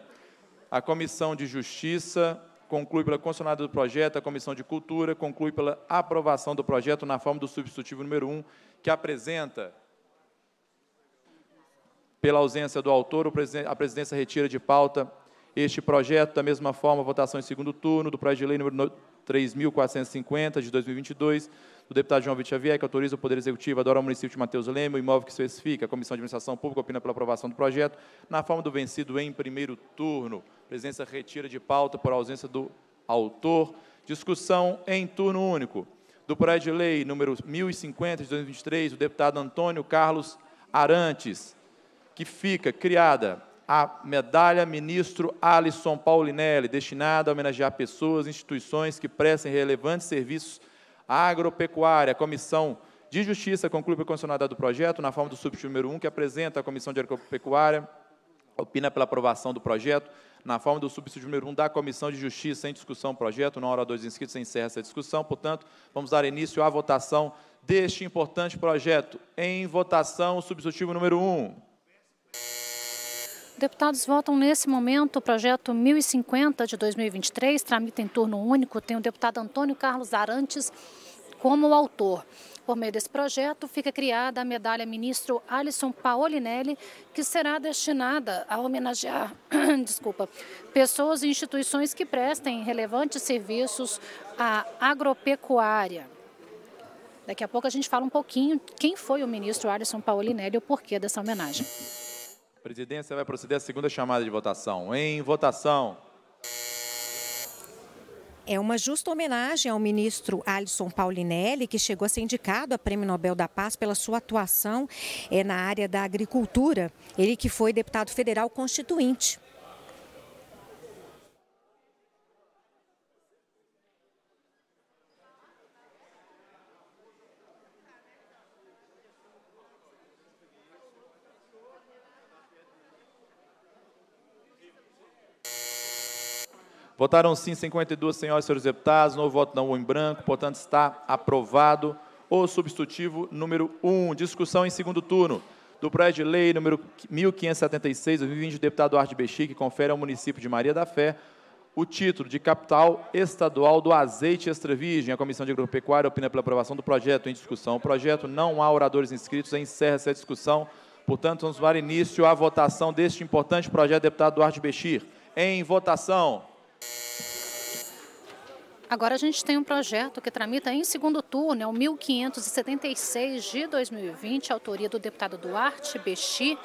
C: A Comissão de Justiça conclui pela condicionada do projeto, a Comissão de Cultura conclui pela aprovação do projeto na forma do substitutivo número 1, que apresenta, pela ausência do autor, a presidência retira de pauta este projeto, da mesma forma, votação em segundo turno do projeto de lei número 3.450, de 2022, do deputado João Vitor Xavier, que autoriza o Poder Executivo a adorar o município de Mateus Leme o imóvel que se especifica. A Comissão de Administração Pública opina pela aprovação do projeto na forma do vencido em primeiro turno. Presença retira de pauta por ausência do autor. Discussão em turno único. Do projeto de lei número 1050 de 2023, o deputado Antônio Carlos Arantes, que fica criada a medalha ministro Alisson Paulinelli, destinada a homenagear pessoas e instituições que prestem relevantes serviços Agropecuária, Comissão de Justiça conclui pela condicionalidade do projeto na forma do substituto número 1, que apresenta a Comissão de Agropecuária, opina pela aprovação do projeto, na forma do subsídio número 1 da Comissão de Justiça em discussão o projeto, na hora dois inscritos encerra essa discussão, portanto, vamos dar início à votação deste importante projeto. Em votação, o substitutivo número 1.
A: Deputados votam nesse momento o projeto 1050 de 2023, tramita em turno único, tem o deputado Antônio Carlos Arantes como autor. Por meio desse projeto, fica criada a medalha ministro Alisson Paolinelli, que será destinada a homenagear desculpa, pessoas e instituições que prestem relevantes serviços à agropecuária. Daqui a pouco a gente fala um pouquinho quem foi o ministro Alisson Paolinelli e o porquê dessa homenagem.
C: A presidência vai proceder à segunda chamada de votação. Em votação.
F: É uma justa homenagem ao ministro Alisson Paulinelli, que chegou a ser indicado a Prêmio Nobel da Paz pela sua atuação é, na área da agricultura. Ele que foi deputado federal constituinte
C: Votaram sim 52 senhoras e senhores deputados, não voto não em branco, portanto está aprovado o substitutivo número 1. Discussão em segundo turno do projeto de lei número 1576, 2020, do deputado Duarte Bexi, que confere ao município de Maria da Fé o título de capital estadual do azeite extra virgem. A Comissão de Agropecuária opina pela aprovação do projeto em discussão. O projeto não há oradores inscritos, encerra-se a discussão. Portanto, vamos dar início à votação deste importante projeto, deputado Duarte Bexir. Em votação.
A: Agora a gente tem um projeto que tramita em segundo turno, é o 1576 de 2020, autoria do deputado Duarte Bexi.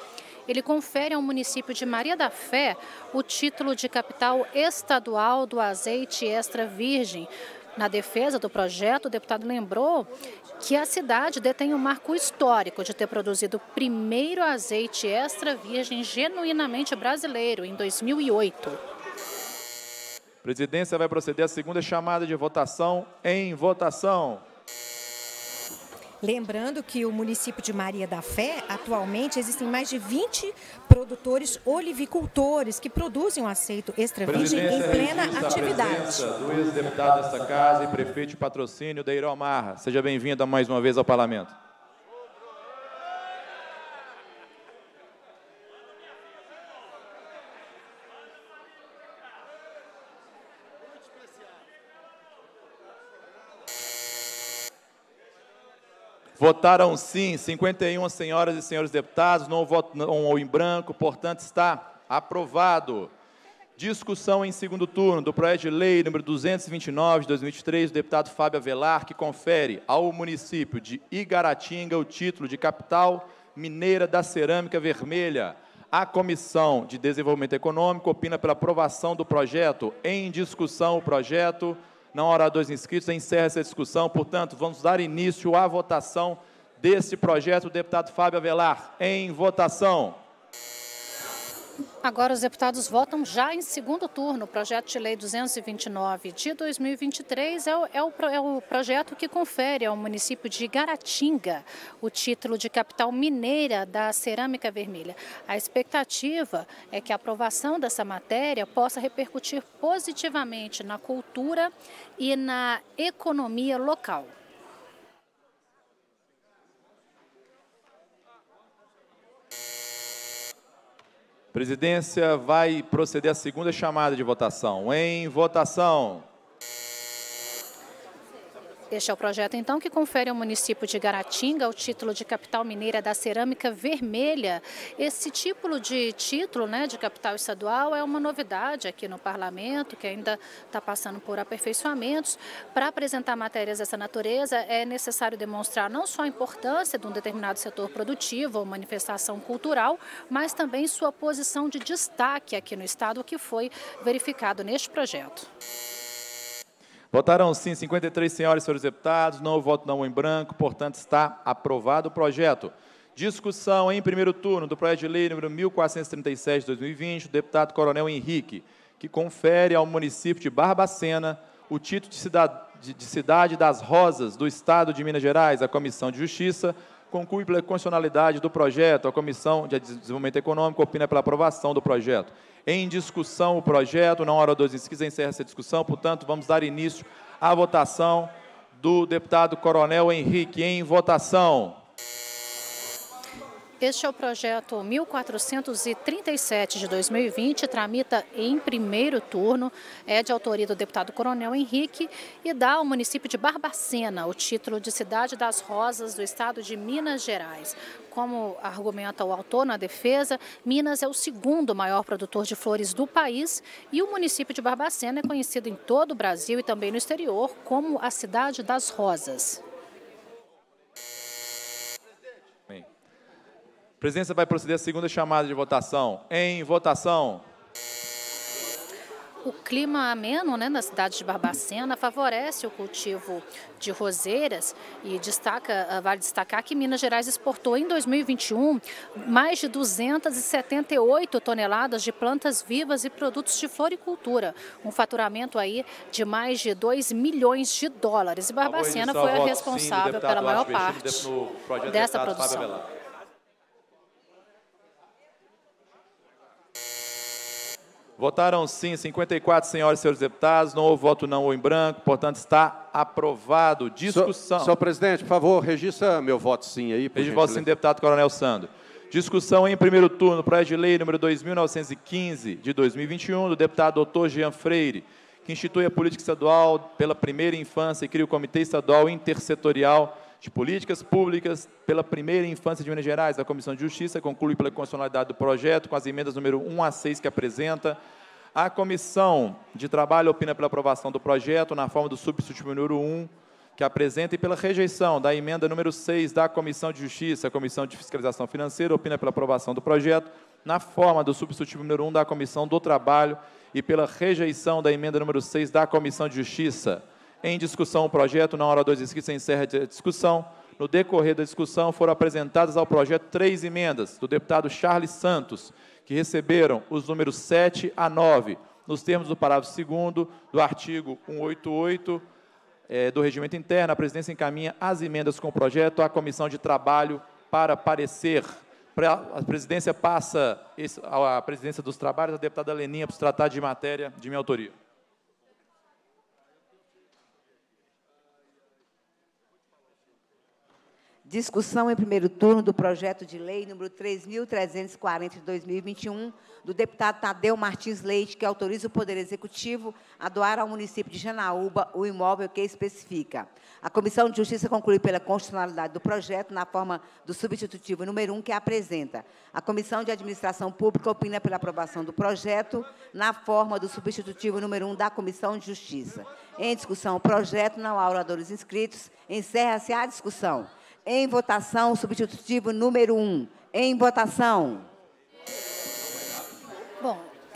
A: Ele confere ao município de Maria da Fé o título de capital estadual do azeite extra virgem. Na defesa do projeto, o deputado lembrou que a cidade detém um marco histórico de ter produzido o primeiro azeite extra virgem genuinamente brasileiro, em 2008
C: presidência vai proceder à segunda chamada de votação em votação.
F: Lembrando que o município de Maria da Fé, atualmente, existem mais de 20 produtores olivicultores que produzem o azeite aceito extra virgem em plena atividade. Do
C: ex-deputado desta casa e prefeito de patrocínio, Deirão Marra. Seja bem-vindo mais uma vez ao parlamento. Votaram sim 51 senhoras e senhores deputados, não voto ou em branco, portanto está aprovado. Discussão em segundo turno do projeto de lei número 229 de 2023 do deputado Fábio Avelar, que confere ao município de Igaratinga o título de capital mineira da cerâmica vermelha. A Comissão de Desenvolvimento Econômico opina pela aprovação do projeto. Em discussão, o projeto. Não há dois inscritos, encerra essa discussão. Portanto, vamos dar início à votação desse projeto. O deputado Fábio Avelar, em votação.
A: Agora os deputados votam já em segundo turno. O projeto de lei 229 de 2023 é o, é o, é o projeto que confere ao município de Garatinga o título de capital mineira da cerâmica vermelha. A expectativa é que a aprovação dessa matéria possa repercutir positivamente na cultura e na economia local.
C: Presidência vai proceder à segunda chamada de votação. Em votação.
A: Este é o projeto, então, que confere ao município de Garatinga o título de capital mineira da cerâmica vermelha. Esse tipo de título né, de capital estadual é uma novidade aqui no parlamento, que ainda está passando por aperfeiçoamentos. Para apresentar matérias dessa natureza, é necessário demonstrar não só a importância de um determinado setor produtivo ou manifestação cultural, mas também sua posição de destaque aqui no Estado, que foi verificado neste projeto.
C: Votaram sim 53 senhoras e senhores deputados, não voto não em branco, portanto está aprovado o projeto. Discussão em primeiro turno do projeto de lei número 1437 de 2020, do deputado Coronel Henrique, que confere ao município de Barbacena o título de cidade, de cidade das Rosas do Estado de Minas Gerais à Comissão de Justiça, conclui pela constitucionalidade do projeto, a Comissão de Desenvolvimento Econômico opina pela aprovação do projeto. Em discussão o projeto, na hora dos inscritos, encerra essa discussão, portanto, vamos dar início à votação do deputado Coronel Henrique. Em votação.
A: Este é o projeto 1437 de 2020, tramita em primeiro turno, é de autoria do deputado Coronel Henrique e dá ao município de Barbacena o título de Cidade das Rosas do estado de Minas Gerais. Como argumenta o autor na defesa, Minas é o segundo maior produtor de flores do país e o município de Barbacena é conhecido em todo o Brasil e também no exterior como a Cidade das Rosas.
C: presidência vai proceder à segunda chamada de votação. Em votação.
A: O clima ameno né, na cidade de Barbacena favorece o cultivo de roseiras e destaca, ah, vale destacar que Minas Gerais exportou em 2021 mais de 278 toneladas de plantas vivas e produtos de floricultura, um faturamento aí de mais de 2 milhões de dólares. E Barbacena foi a responsável pela maior parte dessa produção.
C: Votaram sim 54 senhoras e senhores deputados, não houve voto não ou em branco, portanto está aprovado. Discussão. Senhor,
K: presidente, por favor, registra meu voto sim aí. Registra voto sim,
C: deputado Coronel Sandro. Discussão em primeiro turno, projeto de lei número 2915 de 2021, do deputado doutor Jean Freire, que institui a política estadual pela primeira infância e cria o Comitê Estadual Intersetorial de Políticas Públicas pela Primeira Infância de Minas Gerais, da Comissão de Justiça, conclui pela constitucionalidade do projeto, com as emendas número 1 a 6 que apresenta. A Comissão de Trabalho opina pela aprovação do projeto, na forma do substituto número 1, que apresenta, e pela rejeição da emenda número 6 da Comissão de Justiça, a Comissão de Fiscalização Financeira opina pela aprovação do projeto, na forma do substitutivo número 1 da Comissão do Trabalho e pela rejeição da emenda número 6 da Comissão de Justiça em discussão o projeto, na hora 2 escrita, encerra a discussão. No decorrer da discussão, foram apresentadas ao projeto três emendas do deputado Charles Santos, que receberam os números 7 a 9, nos termos do parágrafo 2 do artigo 188 é, do Regimento Interno. A presidência encaminha as emendas com o projeto à Comissão de Trabalho para parecer. A presidência passa a presidência dos trabalhos, a deputada Leninha, para se tratar de matéria de minha autoria.
L: Discussão em primeiro turno do projeto de lei número 3.340 de 2021, do deputado Tadeu Martins Leite, que autoriza o Poder Executivo a doar ao município de Janaúba o imóvel que especifica. A Comissão de Justiça conclui pela constitucionalidade do projeto na forma do substitutivo número 1 que apresenta. A Comissão de Administração Pública opina pela aprovação do projeto na forma do substitutivo número 1 da Comissão de Justiça. Em discussão o projeto, não há oradores inscritos. Encerra-se a discussão. Em votação, substitutivo número 1. Em votação.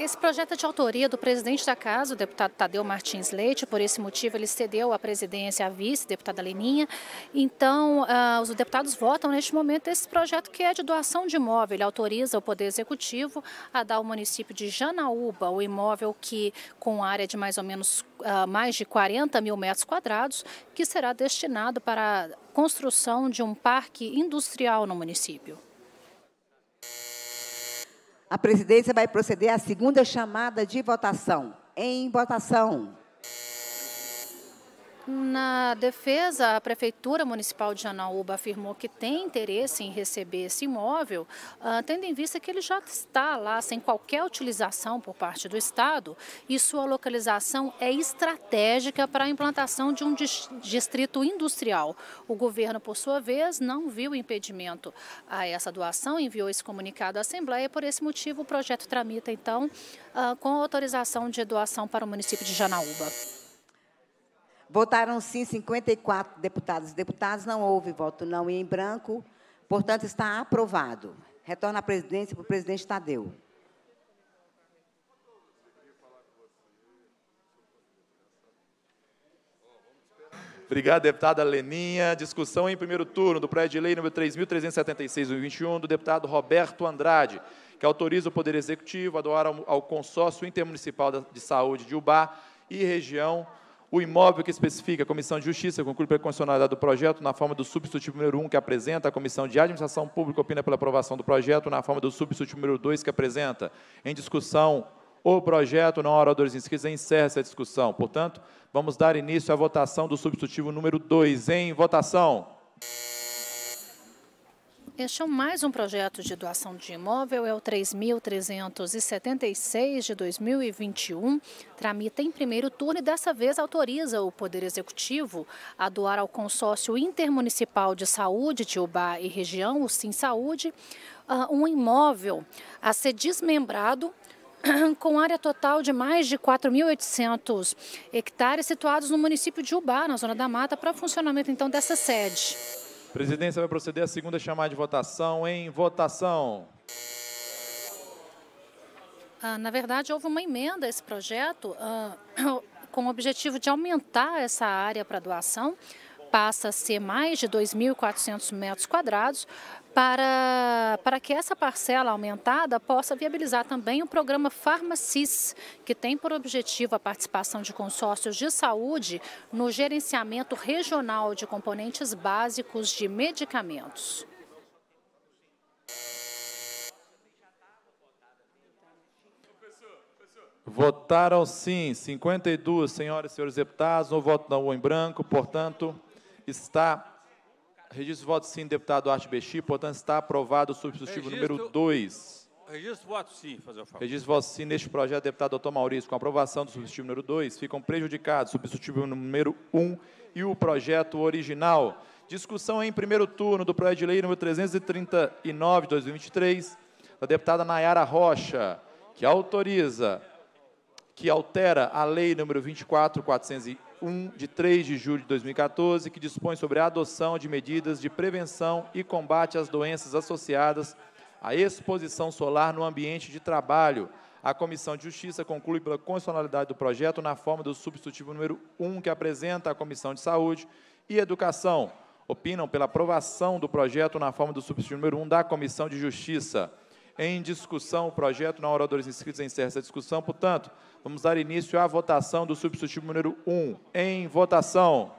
A: Esse projeto é de autoria do presidente da casa, o deputado Tadeu Martins Leite, por esse motivo ele cedeu a presidência à vice, deputada Leninha. Então, uh, os deputados votam neste momento esse projeto que é de doação de imóvel. Ele autoriza o Poder Executivo a dar ao município de Janaúba o imóvel que, com área de mais ou menos uh, mais de 40 mil metros quadrados, que será destinado para a construção de um parque industrial no município.
L: A presidência vai proceder à segunda chamada de votação. Em votação.
A: Na defesa, a Prefeitura Municipal de Janaúba afirmou que tem interesse em receber esse imóvel, ah, tendo em vista que ele já está lá sem qualquer utilização por parte do Estado e sua localização é estratégica para a implantação de um distrito industrial. O governo, por sua vez, não viu impedimento a essa doação, enviou esse comunicado à Assembleia e, por esse motivo, o projeto tramita, então, ah, com autorização de doação para o município de Janaúba. Votaram sim 54
L: deputados. e deputadas não houve voto não e em branco. Portanto, está aprovado. Retorna à presidência para o presidente Tadeu.
C: Obrigado, deputada Leninha. Discussão em primeiro turno do projeto de lei número 3.376-21 do deputado Roberto Andrade, que autoriza o Poder Executivo a doar ao, ao Consórcio Intermunicipal de Saúde de Ubá e região o imóvel que especifica a Comissão de Justiça conclui pela condicionalidade do projeto na forma do substitutivo número 1, que apresenta. A Comissão de Administração Pública opina pela aprovação do projeto na forma do substitutivo número 2, que apresenta. Em discussão, o projeto, não há oradores inscritos, encerra essa discussão. Portanto, vamos dar início à votação do substitutivo número 2. Em votação.
A: Este é mais um projeto de doação de imóvel, é o 3.376 de 2021. Tramita em primeiro turno e dessa vez autoriza o Poder Executivo a doar ao Consórcio Intermunicipal de Saúde de Ubá e Região, o Sim Saúde, ah, um imóvel a ser desmembrado com área total de mais de 4.800 hectares situados no município de Ubá, na Zona da Mata, para o funcionamento então dessa sede.
C: A presidência vai proceder à segunda chamada de votação. Em votação.
A: Ah, na verdade, houve uma emenda a esse projeto ah, com o objetivo de aumentar essa área para doação. Passa a ser mais de 2.400 metros quadrados, para, para que essa parcela aumentada possa viabilizar também o programa Farmacis, que tem por objetivo a participação de consórcios de saúde no gerenciamento regional de componentes básicos de medicamentos.
C: Votaram sim 52 senhoras e senhores deputados, no voto não em branco, portanto, está Registro de voto sim, deputado Arte Bexi. Portanto, está aprovado o substitutivo Registro... número 2.
G: Registro voto sim, fazer o favor. Registro
C: voto sim neste projeto, deputado doutor Maurício. Com a aprovação do substitutivo número 2, ficam prejudicados o substitutivo número 1 um e o projeto original. Discussão em primeiro turno do projeto de lei número 339 2023, da deputada Nayara Rocha, que autoriza, que altera a lei número 24411 1 de 3 de julho de 2014, que dispõe sobre a adoção de medidas de prevenção e combate às doenças associadas à exposição solar no ambiente de trabalho. A Comissão de Justiça conclui pela constitucionalidade do projeto na forma do substitutivo número 1, que apresenta a Comissão de Saúde e Educação. Opinam pela aprovação do projeto na forma do substitutivo número 1 da Comissão de Justiça em discussão o projeto. Não há oradores inscritos, encerra essa discussão. Portanto, vamos dar início à votação do substitutivo número 1. Em votação.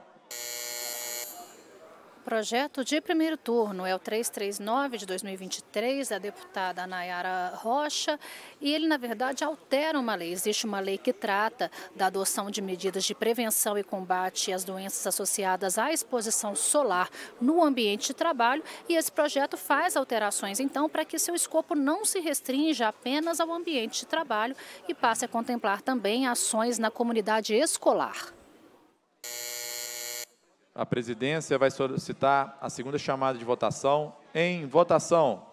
A: Projeto de primeiro turno é o 339 de 2023 da deputada Nayara Rocha e ele, na verdade, altera uma lei. Existe uma lei que trata da adoção de medidas de prevenção e combate às doenças associadas à exposição solar no ambiente de trabalho e esse projeto faz alterações, então, para que seu escopo não se restrinja apenas ao ambiente de trabalho e passe a contemplar também ações na comunidade escolar.
C: A presidência vai solicitar a segunda chamada de votação. Em votação.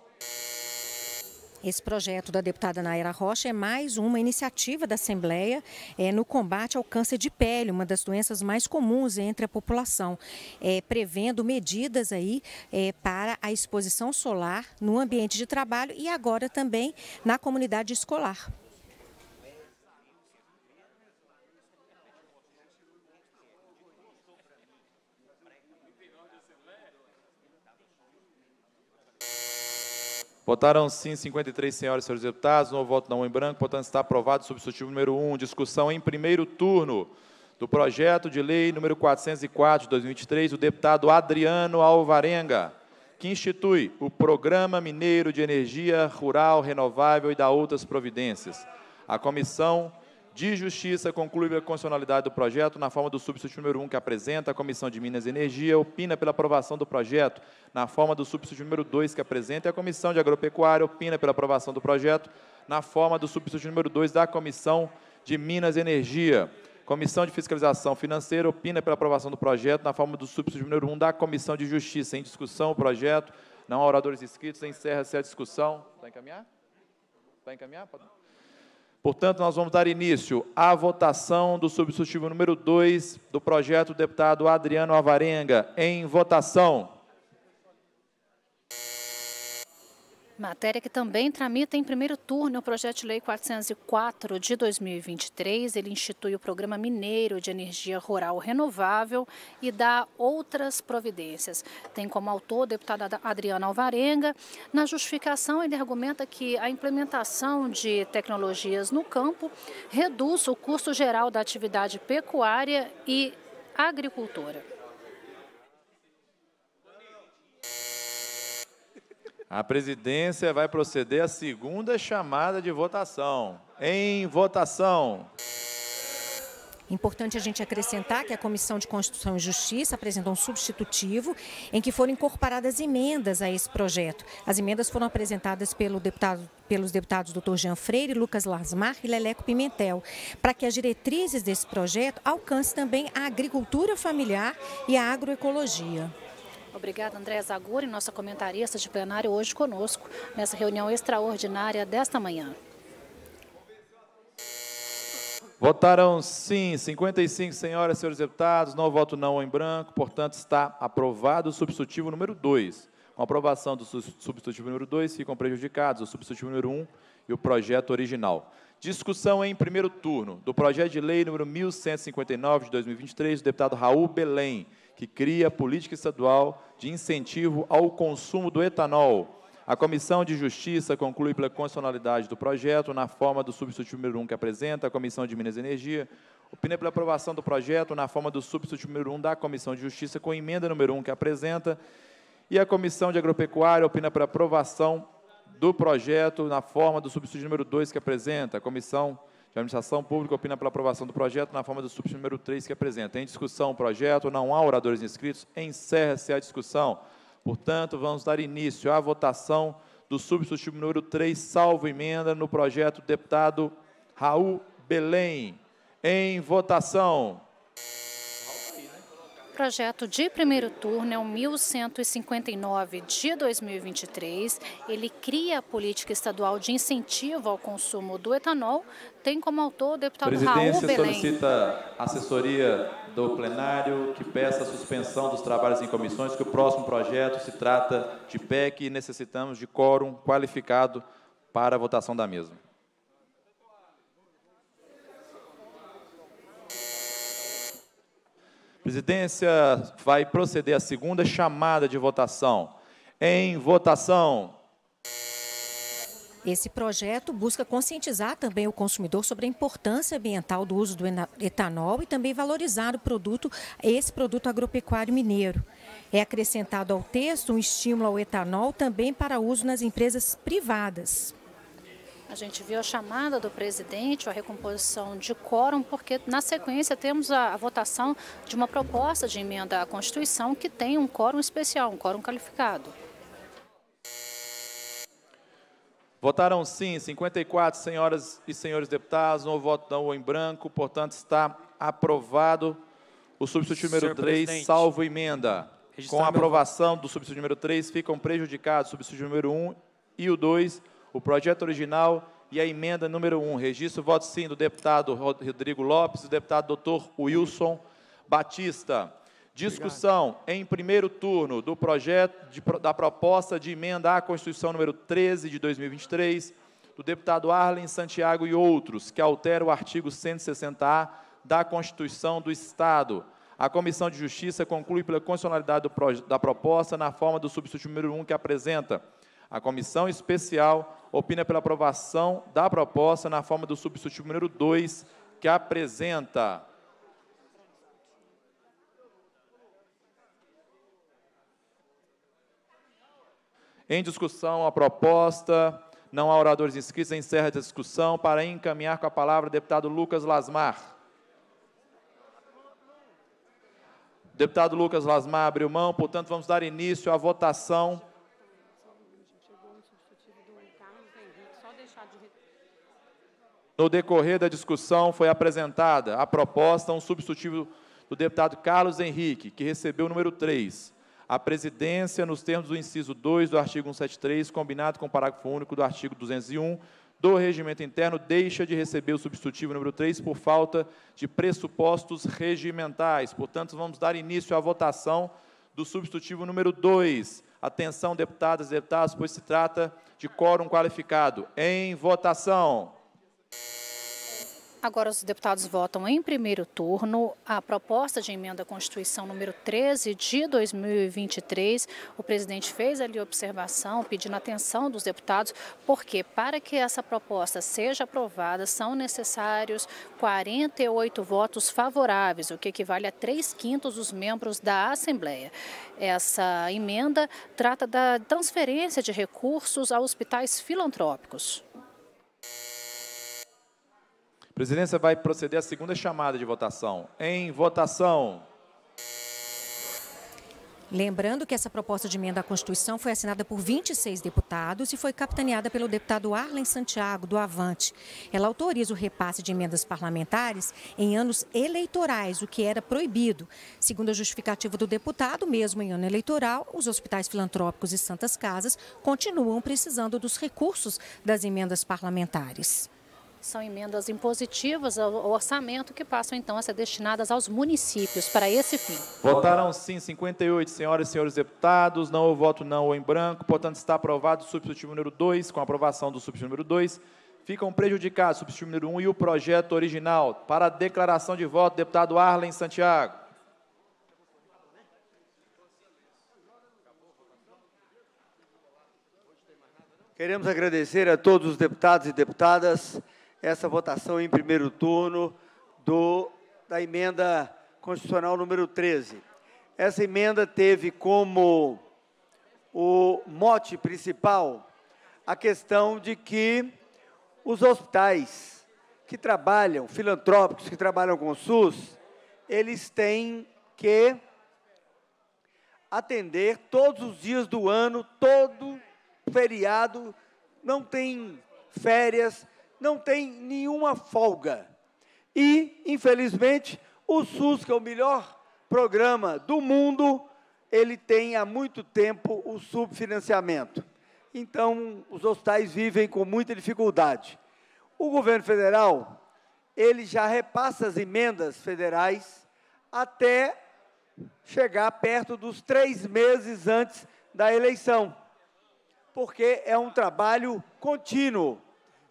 F: Esse projeto da deputada Naira Rocha é mais uma iniciativa da Assembleia é, no combate ao câncer de pele, uma das doenças mais comuns entre a população, é, prevendo medidas aí é, para a exposição solar no ambiente de trabalho e agora também na comunidade escolar.
C: Votaram sim 53 senhoras e senhores deputados, no voto não em branco, portanto está aprovado o substitutivo número 1, discussão em primeiro turno do projeto de lei número 404 de 2023, o deputado Adriano Alvarenga, que institui o Programa Mineiro de Energia Rural Renovável e da outras providências. A comissão de Justiça conclui a constitucionalidade do projeto na forma do substituto número 1 que apresenta, a Comissão de Minas e Energia opina pela aprovação do projeto na forma do substituto número 2 que apresenta, e a Comissão de Agropecuária opina pela aprovação do projeto na forma do substituto número 2 da Comissão de Minas e Energia. Comissão de Fiscalização Financeira opina pela aprovação do projeto na forma do substituto número 1 da Comissão de Justiça. Em discussão, o projeto. Não há oradores inscritos. Encerra-se a discussão. vai tá encaminhar? vai tá encaminhar? Pode... Portanto, nós vamos dar início à votação do substitutivo número 2 do projeto do deputado Adriano Avarenga. Em votação.
A: Matéria que também tramita em primeiro turno o projeto de lei 404 de 2023. Ele institui o Programa Mineiro de Energia Rural Renovável e dá outras providências. Tem como autor a deputada Adriana Alvarenga. Na justificação, ele argumenta que a implementação de tecnologias no campo reduz o custo geral da atividade pecuária e agricultora.
C: A presidência vai proceder à segunda chamada de votação. Em votação.
F: Importante a gente acrescentar que a Comissão de Constituição e Justiça apresentou um substitutivo em que foram incorporadas emendas a esse projeto. As emendas foram apresentadas pelo deputado, pelos deputados Dr. Jean Freire, Lucas Lasmar e Leleco Pimentel, para que as diretrizes desse projeto alcancem também a agricultura familiar e a agroecologia.
A: Obrigada, André Zaguri, nossa comentarista de plenário, hoje conosco, nessa reunião extraordinária desta manhã.
C: Votaram sim 55 senhoras e senhores deputados, não voto não em branco, portanto está aprovado o substitutivo número 2. Com a aprovação do substitutivo número 2, ficam prejudicados o substitutivo número 1 um e o projeto original. Discussão em primeiro turno do projeto de lei número 1159 de 2023 do deputado Raul Belém que cria a política estadual de incentivo ao consumo do etanol. A Comissão de Justiça conclui pela constitucionalidade do projeto na forma do substituto número 1 que apresenta a Comissão de Minas e Energia. Opina pela aprovação do projeto na forma do substituto número 1 da Comissão de Justiça com emenda número 1 que apresenta. E a Comissão de Agropecuária opina pela aprovação do projeto na forma do substituto número 2 que apresenta. A Comissão Administração Pública opina pela aprovação do projeto na forma do subsídio número 3 que apresenta. Em discussão o projeto, não há oradores inscritos, encerra-se a discussão. Portanto, vamos dar início à votação do subsídio número 3, salvo emenda, no projeto do deputado Raul Belém. Em votação
A: projeto de primeiro turno é o 1159 de 2023. Ele cria a política estadual de incentivo ao consumo do etanol. Tem como autor o deputado Presidência Raul Belém.
C: solicita assessoria do plenário que peça a suspensão dos trabalhos em comissões, que o próximo projeto se trata de PEC e necessitamos de quórum qualificado para a votação da mesma. presidência vai proceder à segunda chamada de votação. Em votação.
F: Esse projeto busca conscientizar também o consumidor sobre a importância ambiental do uso do etanol e também valorizar o produto, esse produto agropecuário mineiro. É acrescentado ao texto um estímulo ao etanol também para uso nas empresas privadas.
A: A gente viu a chamada do presidente, a recomposição de quórum, porque na sequência temos a, a, votação de uma proposta de emenda à Constituição que tem um quórum especial, um quórum qualificado.
C: Votaram sim 54 senhoras e senhores deputados, não voto não em branco, portanto está aprovado o substituto número Senhor 3, presidente. salvo emenda. Registrar Com a aprovação do subsídio número 3, ficam prejudicados o substituto número 1 e o 2, o projeto original e a emenda número 1. Registro voto sim do deputado Rodrigo Lopes e do deputado doutor Wilson Batista. Discussão Obrigado. em primeiro turno do projeto de, da proposta de emenda à Constituição número 13 de 2023 do deputado Arlen Santiago e outros, que altera o artigo 160-A da Constituição do Estado. A Comissão de Justiça conclui pela constitucionalidade do, da proposta na forma do substituto número 1 que apresenta. A Comissão Especial opina pela aprovação da proposta na forma do substitutivo número 2, que apresenta. Em discussão a proposta, não há oradores inscritos, encerra a discussão para encaminhar com a palavra o deputado Lucas Lasmar. Deputado Lucas Lasmar abriu mão, portanto, vamos dar início à votação No decorrer da discussão, foi apresentada a proposta a um substitutivo do deputado Carlos Henrique, que recebeu o número 3. A presidência, nos termos do inciso 2 do artigo 173, combinado com o parágrafo único do artigo 201 do regimento interno, deixa de receber o substitutivo número 3 por falta de pressupostos regimentais. Portanto, vamos dar início à votação do substitutivo número 2. Atenção, deputadas e deputados, pois se trata de quórum qualificado. Em votação.
A: Agora os deputados votam em primeiro turno a proposta de emenda à Constituição número 13 de 2023. O presidente fez ali observação, pedindo atenção dos deputados, porque para que essa proposta seja aprovada são necessários 48 votos favoráveis, o que equivale a 3 quintos dos membros da Assembleia. Essa emenda trata da transferência de recursos a hospitais filantrópicos
C: presidência vai proceder à segunda chamada de votação. Em votação.
F: Lembrando que essa proposta de emenda à Constituição foi assinada por 26 deputados e foi capitaneada pelo deputado Arlen Santiago, do Avante. Ela autoriza o repasse de emendas parlamentares em anos eleitorais, o que era proibido. Segundo a justificativa do deputado, mesmo em ano eleitoral, os hospitais filantrópicos e santas casas continuam precisando dos recursos das emendas parlamentares.
A: São emendas impositivas ao orçamento que passam então a ser destinadas aos municípios para esse fim. Votaram
C: sim 58 senhoras e senhores deputados, não o voto não ou em branco, portanto está aprovado o substitutivo número 2, com aprovação do substitutivo número 2. Ficam prejudicados o substitutivo número 1 um e o projeto original. Para a declaração de voto, deputado Arlen Santiago.
M: Queremos agradecer a todos os deputados e deputadas essa votação em primeiro turno do, da emenda constitucional número 13. Essa emenda teve como o mote principal a questão de que os hospitais que trabalham, filantrópicos que trabalham com o SUS, eles têm que atender todos os dias do ano, todo feriado, não tem férias, não tem nenhuma folga. E, infelizmente, o SUS, que é o melhor programa do mundo, ele tem há muito tempo o subfinanciamento. Então, os hospitais vivem com muita dificuldade. O governo federal, ele já repassa as emendas federais até chegar perto dos três meses antes da eleição, porque é um trabalho contínuo.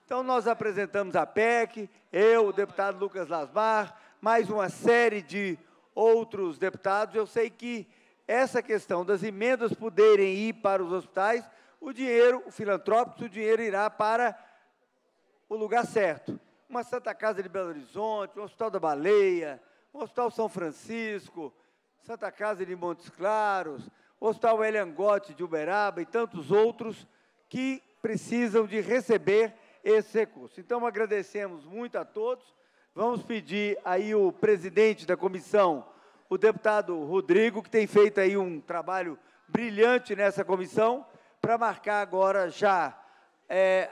M: Então, nós apresentamos a PEC, eu, o deputado Lucas Lasmar, mais uma série de outros deputados. Eu sei que essa questão das emendas poderem ir para os hospitais, o dinheiro, o filantrópico, o dinheiro irá para o lugar certo. Uma Santa Casa de Belo Horizonte, um Hospital da Baleia, um Hospital São Francisco, Santa Casa de Montes Claros, Hospital Eliangote de Uberaba e tantos outros que precisam de receber esse recurso. Então, agradecemos muito a todos. Vamos pedir aí o presidente da comissão, o deputado Rodrigo, que tem feito aí um trabalho brilhante nessa comissão, para marcar agora já é,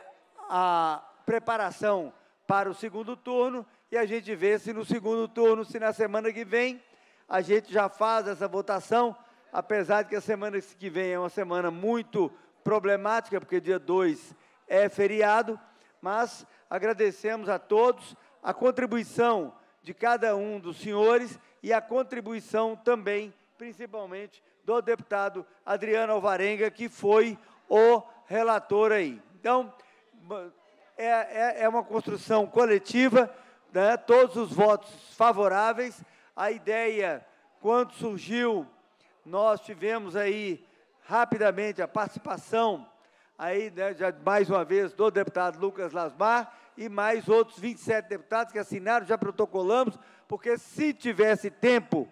M: a preparação para o segundo turno e a gente vê se no segundo turno, se na semana que vem, a gente já faz essa votação, apesar de que a semana que vem é uma semana muito problemática, porque dia 2 é feriado, mas agradecemos a todos a contribuição de cada um dos senhores e a contribuição também, principalmente, do deputado Adriano Alvarenga, que foi o relator aí. Então, é, é, é uma construção coletiva, né? todos os votos favoráveis. A ideia, quando surgiu, nós tivemos aí rapidamente a participação aí né, já mais uma vez do deputado Lucas Lasmar e mais outros 27 deputados que assinaram, já protocolamos, porque se tivesse tempo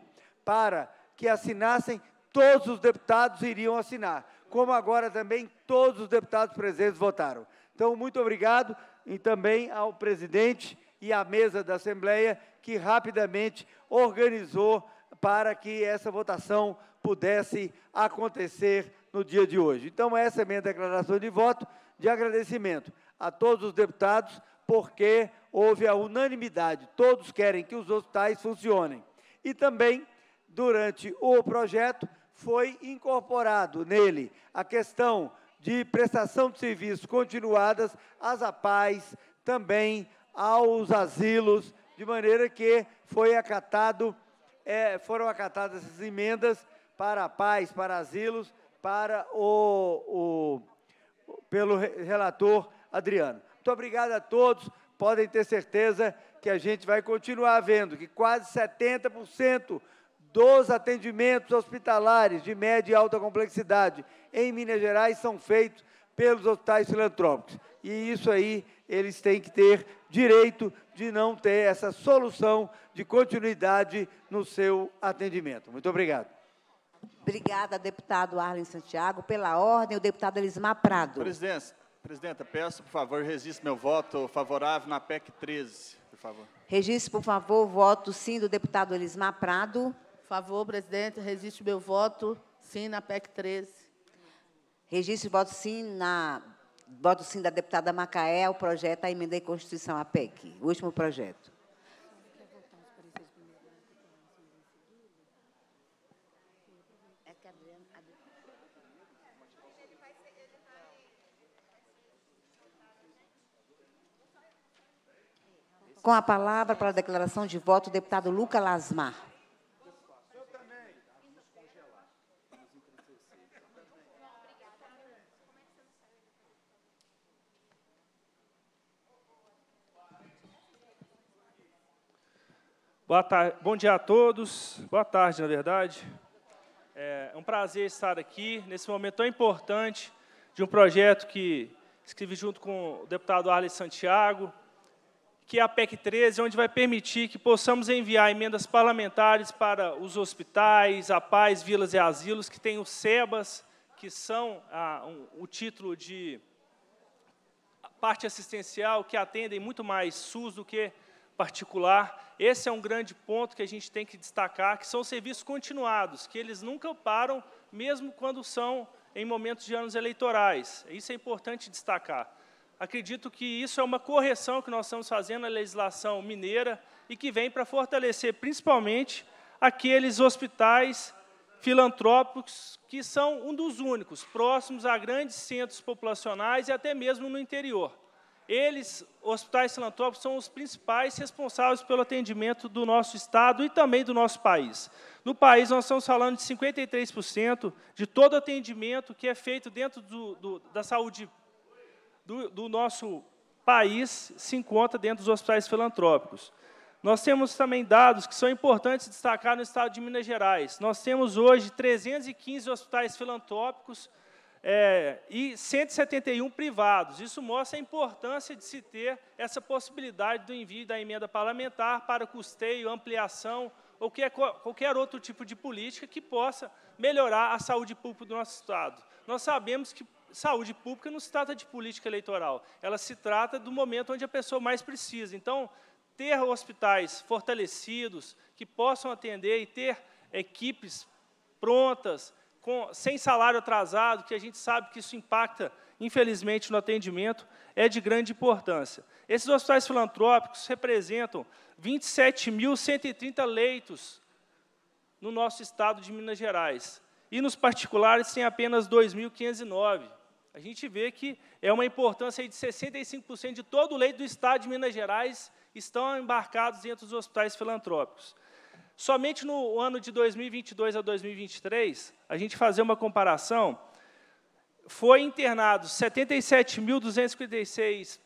M: para que assinassem, todos os deputados iriam assinar, como agora também todos os deputados presentes votaram. Então, muito obrigado e também ao presidente e à mesa da Assembleia, que rapidamente organizou para que essa votação pudesse acontecer no dia de hoje. Então, essa é minha declaração de voto de agradecimento a todos os deputados, porque houve a unanimidade, todos querem que os hospitais funcionem. E também, durante o projeto, foi incorporado nele a questão de prestação de serviços continuadas às APAES, também aos asilos, de maneira que foi acatado, é, foram acatadas essas emendas para a paz, para asilos, para o, o pelo relator Adriano. Muito obrigado a todos. Podem ter certeza que a gente vai continuar vendo que quase 70% dos atendimentos hospitalares de média e alta complexidade em Minas Gerais são feitos pelos hospitais filantrópicos. E isso aí eles têm que ter direito de não ter essa solução de continuidade no seu atendimento. Muito obrigado.
L: Obrigada, deputado Arlen Santiago. Pela ordem, o deputado Elismar Prado.
M: Presidência, presidenta,
I: peço, por favor, registre meu voto favorável na PEC 13, por favor.
L: Registre, por favor, o voto sim do deputado Elismar Prado. Por favor, presidente, registre meu voto sim na PEC 13. Registre o voto sim na voto sim da deputada Macaé ao projeto a emenda à Constituição, a PEC, o último projeto. Com a palavra para a declaração de voto, o deputado Luca Lasmar.
N: Bom dia a todos, boa tarde, na verdade. É, é um prazer estar aqui nesse momento tão importante de um projeto que escrevi junto com o deputado Arley Santiago, que é a PEC 13, onde vai permitir que possamos enviar emendas parlamentares para os hospitais, paz, vilas e asilos, que tem os SEBAS, que são a, ah, um, o título de parte assistencial, que atendem muito mais SUS do que particular. Esse é um grande ponto que a gente tem que destacar, que são serviços continuados, que eles nunca param, mesmo quando são em momentos de anos eleitorais. Isso é importante destacar. Acredito que isso é uma correção que nós estamos fazendo na legislação mineira e que vem para fortalecer principalmente aqueles hospitais filantrópicos que são um dos únicos, próximos a grandes centros populacionais e até mesmo no interior. Eles, hospitais filantrópicos, são os principais responsáveis pelo atendimento do nosso Estado e também do nosso país. No país, nós estamos falando de 53% de todo atendimento que é feito dentro do, do, da saúde do, do nosso país se encontra dentro dos hospitais filantrópicos. Nós temos também dados que são importantes destacar no estado de Minas Gerais. Nós temos hoje 315 hospitais filantrópicos é, e 171 privados. Isso mostra a importância de se ter essa possibilidade do envio da emenda parlamentar para custeio, ampliação ou que, é qualquer outro tipo de política que possa melhorar a saúde pública do nosso Estado. Nós sabemos que saúde pública não se trata de política eleitoral, ela se trata do momento onde a pessoa mais precisa. Então, ter hospitais fortalecidos, que possam atender e ter equipes prontas, com, sem salário atrasado, que a gente sabe que isso impacta, infelizmente, no atendimento, é de grande importância. Esses hospitais filantrópicos representam 27.130 leitos no nosso estado de Minas Gerais. E nos particulares tem apenas 2.509 a gente vê que é uma importância de 65% de todo o leito do Estado de Minas Gerais estão embarcados dentro dos hospitais filantrópicos. Somente no ano de 2022 a 2023, a gente fazer uma comparação, foi internados 77.256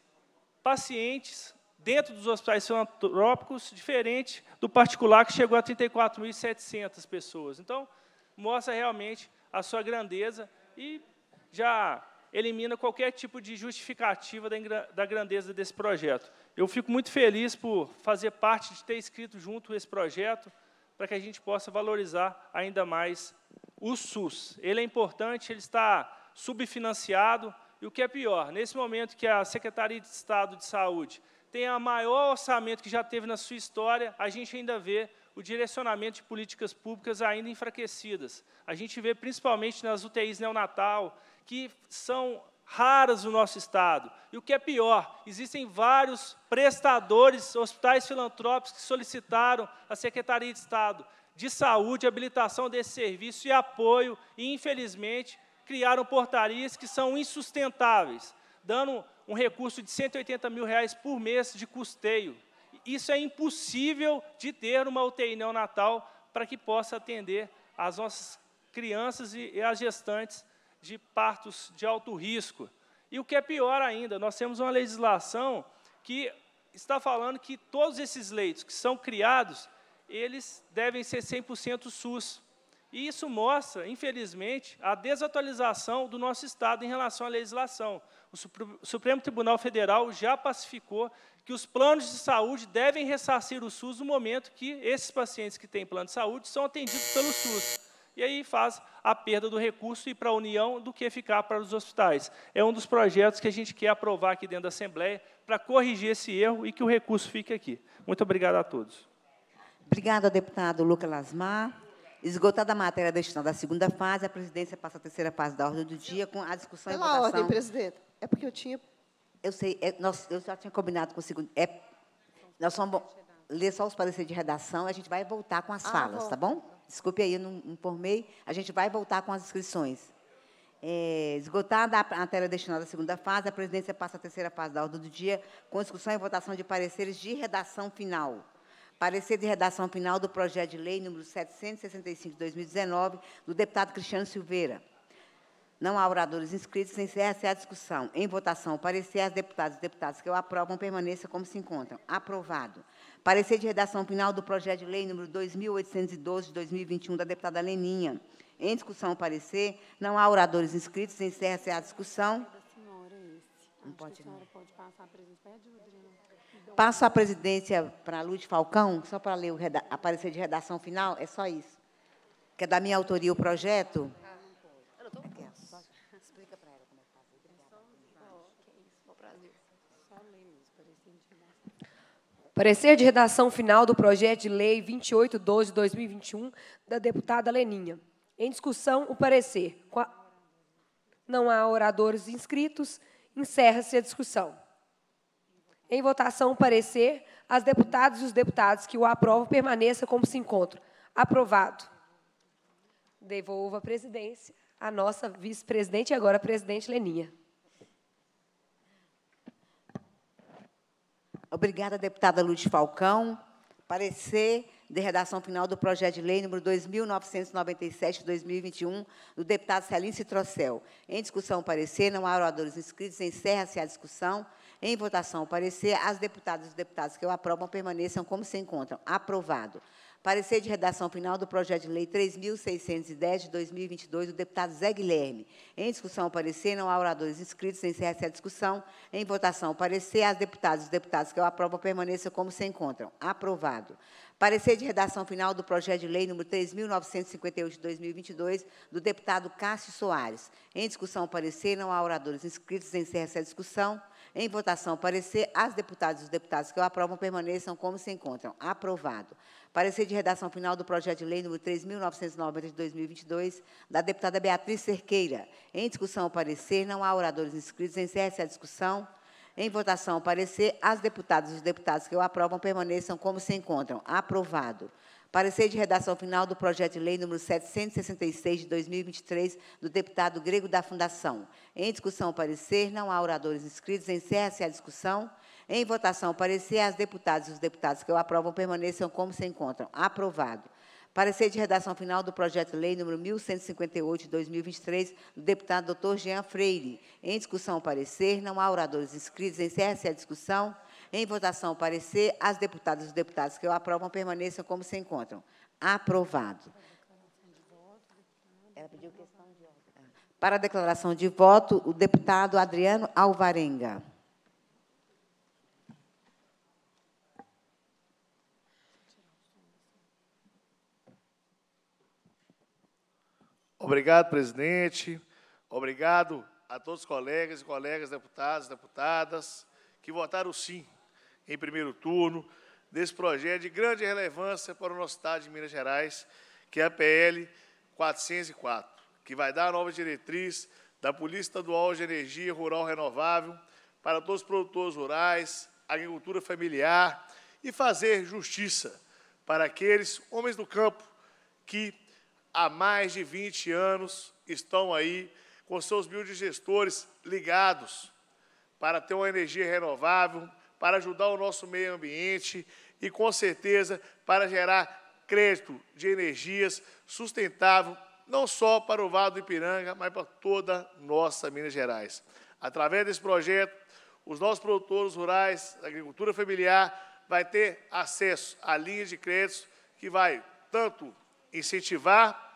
N: pacientes dentro dos hospitais filantrópicos, diferente do particular, que chegou a 34.700 pessoas. Então, mostra realmente a sua grandeza e já elimina qualquer tipo de justificativa da grandeza desse projeto. Eu fico muito feliz por fazer parte de ter escrito junto esse projeto, para que a gente possa valorizar ainda mais o SUS. Ele é importante, ele está subfinanciado, e o que é pior, nesse momento que a Secretaria de Estado de Saúde tem o maior orçamento que já teve na sua história, a gente ainda vê o direcionamento de políticas públicas ainda enfraquecidas. A gente vê principalmente nas UTIs neonatal, que são raras no nosso estado. E o que é pior, existem vários prestadores, hospitais filantrópicos que solicitaram à Secretaria de Estado de Saúde habilitação desse serviço e apoio, e infelizmente criaram portarias que são insustentáveis, dando um recurso de 180 mil reais por mês de custeio. Isso é impossível de ter uma UTI neonatal para que possa atender as nossas crianças e, e as gestantes de partos de alto risco. E o que é pior ainda, nós temos uma legislação que está falando que todos esses leitos que são criados, eles devem ser 100% SUS. E isso mostra, infelizmente, a desatualização do nosso Estado em relação à legislação. O Supremo Tribunal Federal já pacificou que os planos de saúde devem ressarcir o SUS no momento que esses pacientes que têm plano de saúde são atendidos pelo SUS e aí faz a perda do recurso e para a União do que ficar para os hospitais. É um dos projetos que a gente quer aprovar aqui dentro da Assembleia para corrigir esse erro e que o recurso fique aqui. Muito obrigado a todos.
L: Obrigada, deputado Luca Lasmar. Esgotada a matéria destinada à segunda fase, a presidência passa à terceira fase da ordem do dia com a discussão Pela e votação. ordem, presidente. É porque eu tinha... Eu sei, é, nós, eu já tinha combinado com o segundo... É, nós vamos ler só os pareceres de redação e a gente vai voltar com as ah, falas, bom. tá bom? Desculpe aí, eu não informei. A gente vai voltar com as inscrições. É, esgotada a matéria destinada à segunda fase, a presidência passa à terceira fase da ordem do dia, com discussão e votação de pareceres de redação final. Parecer de redação final do projeto de lei número 765 de 2019, do deputado Cristiano Silveira. Não há oradores inscritos, encerra-se a discussão. Em votação, o parecer, as deputadas e deputados que o aprovam permaneça como se encontram. Aprovado. Parecer de redação final do projeto de lei número 2812 de 2021 da deputada Leninha. Em discussão, parecer. Não há oradores inscritos. Encerra-se a discussão. É não pode, não. Passo a presidência para a Luz Falcão, só para ler o aparecer de redação final, é só isso. Que é da minha autoria o projeto.
O: Parecer de redação final do projeto de lei 2812 de 2021 da deputada Leninha. Em discussão, o parecer. Não há oradores inscritos. Encerra-se a discussão. Em votação, o parecer. As deputadas e os deputados que o aprovam permaneçam como se encontram. Aprovado. Devolvo a presidência à nossa vice-presidente e agora presidente Leninha.
L: Obrigada, deputada Luiz Falcão. Parecer de redação final do projeto de lei número 2997/2021 do deputado Celim Citrocel. Em discussão, o parecer, não há oradores inscritos, encerra-se a discussão. Em votação, o parecer, as deputadas e os deputados que o aprovam permaneçam como se encontram. Aprovado. Parecer de redação final do projeto de lei 3.610 de 2022 do deputado Zé Guilherme. Em discussão, o parecer. Não há oradores inscritos. Encerra-se a discussão. Em votação, o parecer. As deputadas e os deputados que o aprovam permaneçam como se encontram. Aprovado. Parecer de redação final do projeto de lei número 3.958 de 2022 do deputado Cássio Soares. Em discussão, o parecer. Não há oradores inscritos. Encerra-se a discussão. Em votação, o parecer. As deputadas e os deputados que o aprovam permaneçam como se encontram. Aprovado. Parecer de redação final do projeto de lei número 3.990 de 2022, da deputada Beatriz Cerqueira. Em discussão o parecer, não há oradores inscritos. Encerra-se a discussão. Em votação o parecer, as deputadas e os deputados que o aprovam permaneçam como se encontram. Aprovado. Parecer de redação final do projeto de lei número 766 de 2023 do deputado Grego da Fundação. Em discussão o parecer, não há oradores inscritos. Encerra-se a discussão. Em votação, parecer as deputadas e os deputados que eu aprovam permaneçam como se encontram. Aprovado. Parecer de redação final do projeto de lei número 1158 de 2023 do deputado Dr. Jean Freire. Em discussão, parecer. Não há oradores inscritos. Encerra-se a discussão. Em votação, parecer. As deputadas e os deputados que eu aprovam permaneçam como se encontram. Aprovado. Ela pediu questão de ordem. Para a declaração de voto, o deputado Adriano Alvarenga.
D: Obrigado, presidente. Obrigado a todos os colegas e colegas deputados e deputadas que votaram sim em primeiro turno desse projeto de grande relevância para o nosso Estado de Minas Gerais, que é a PL 404, que vai dar a nova diretriz da Polícia Estadual de Energia Rural Renovável para todos os produtores rurais, agricultura familiar e fazer justiça para aqueles homens do campo que há mais de 20 anos estão aí com seus biodigestores ligados para ter uma energia renovável, para ajudar o nosso meio ambiente e, com certeza, para gerar crédito de energias sustentável, não só para o Vale do Ipiranga, mas para toda nossa Minas Gerais. Através desse projeto, os nossos produtores rurais, agricultura familiar, vai ter acesso à linha de créditos que vai tanto incentivar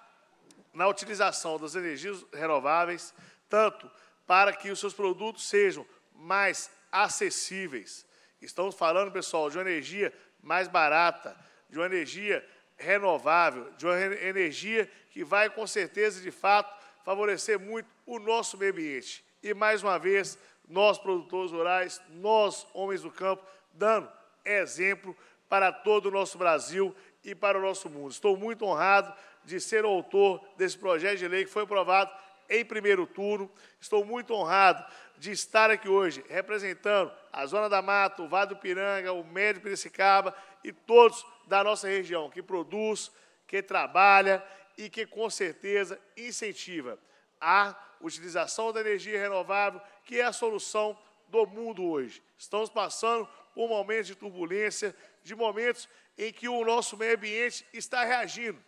D: na utilização das energias renováveis, tanto para que os seus produtos sejam mais acessíveis. Estamos falando, pessoal, de uma energia mais barata, de uma energia renovável, de uma energia que vai, com certeza, de fato, favorecer muito o nosso meio ambiente. E, mais uma vez, nós, produtores rurais, nós, homens do campo, dando exemplo para todo o nosso Brasil e para o nosso mundo. Estou muito honrado de ser autor desse projeto de lei que foi aprovado em primeiro turno. Estou muito honrado de estar aqui hoje representando a Zona da Mata, o Vale do Piranga, o Médio Piracicaba e todos da nossa região que produz, que trabalha e que com certeza incentiva a utilização da energia renovável, que é a solução do mundo hoje. Estamos passando por momentos de turbulência, de momentos em que o nosso meio ambiente está reagindo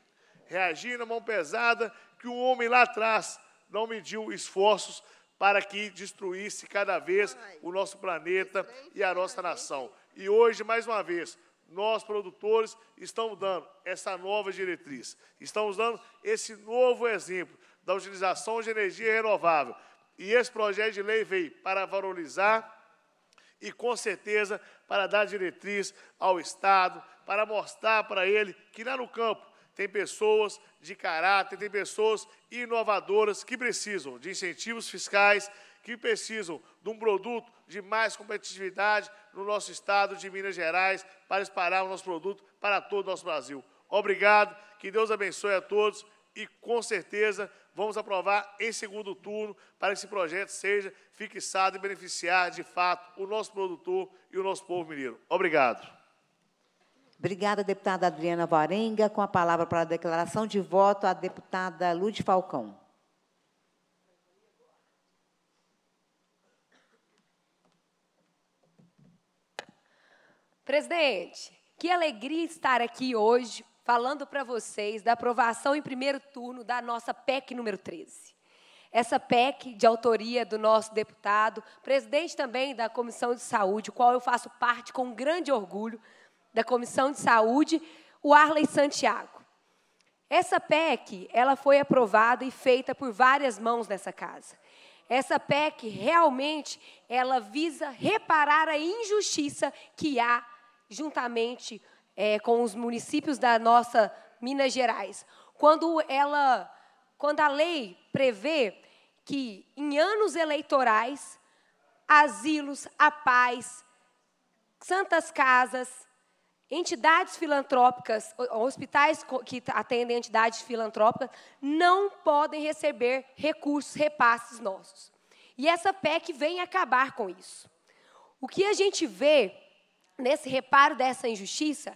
D: reagir na mão pesada que o homem lá atrás não mediu esforços para que destruísse cada vez o nosso planeta e a nossa nação. E hoje, mais uma vez, nós, produtores, estamos dando essa nova diretriz, estamos dando esse novo exemplo da utilização de energia renovável. E esse projeto de lei veio para valorizar e, com certeza, para dar diretriz ao Estado, para mostrar para ele que lá no campo tem pessoas de caráter, tem pessoas inovadoras que precisam de incentivos fiscais, que precisam de um produto de mais competitividade no nosso estado de Minas Gerais para espalhar o nosso produto para todo o nosso Brasil. Obrigado, que Deus abençoe a todos e com certeza vamos aprovar em segundo turno para que esse projeto seja fixado e beneficiar de fato o nosso produtor e o nosso povo mineiro. Obrigado.
L: Obrigada, deputada Adriana Varenga. Com a palavra para a declaração de voto, a deputada Lud Falcão.
O: Presidente, que alegria estar aqui hoje falando para vocês da aprovação em primeiro turno da nossa PEC número 13. Essa PEC, de autoria do nosso deputado, presidente também da Comissão de Saúde, qual eu faço parte com grande orgulho, da Comissão de Saúde, o Arley Santiago. Essa PEC, ela foi aprovada e feita por várias mãos nessa casa. Essa PEC realmente ela visa reparar a injustiça que há juntamente é, com os municípios da nossa Minas Gerais. Quando ela, quando a lei prevê que em anos eleitorais asilos, a paz, santas casas, Entidades filantrópicas, hospitais que atendem entidades filantrópicas, não podem receber recursos, repasses nossos. E essa PEC vem acabar com isso. O que a gente vê nesse reparo dessa injustiça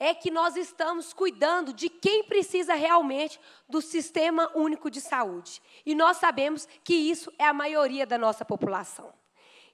O: é que nós estamos cuidando de quem precisa realmente do sistema único de saúde. E nós sabemos que isso é a maioria da nossa população.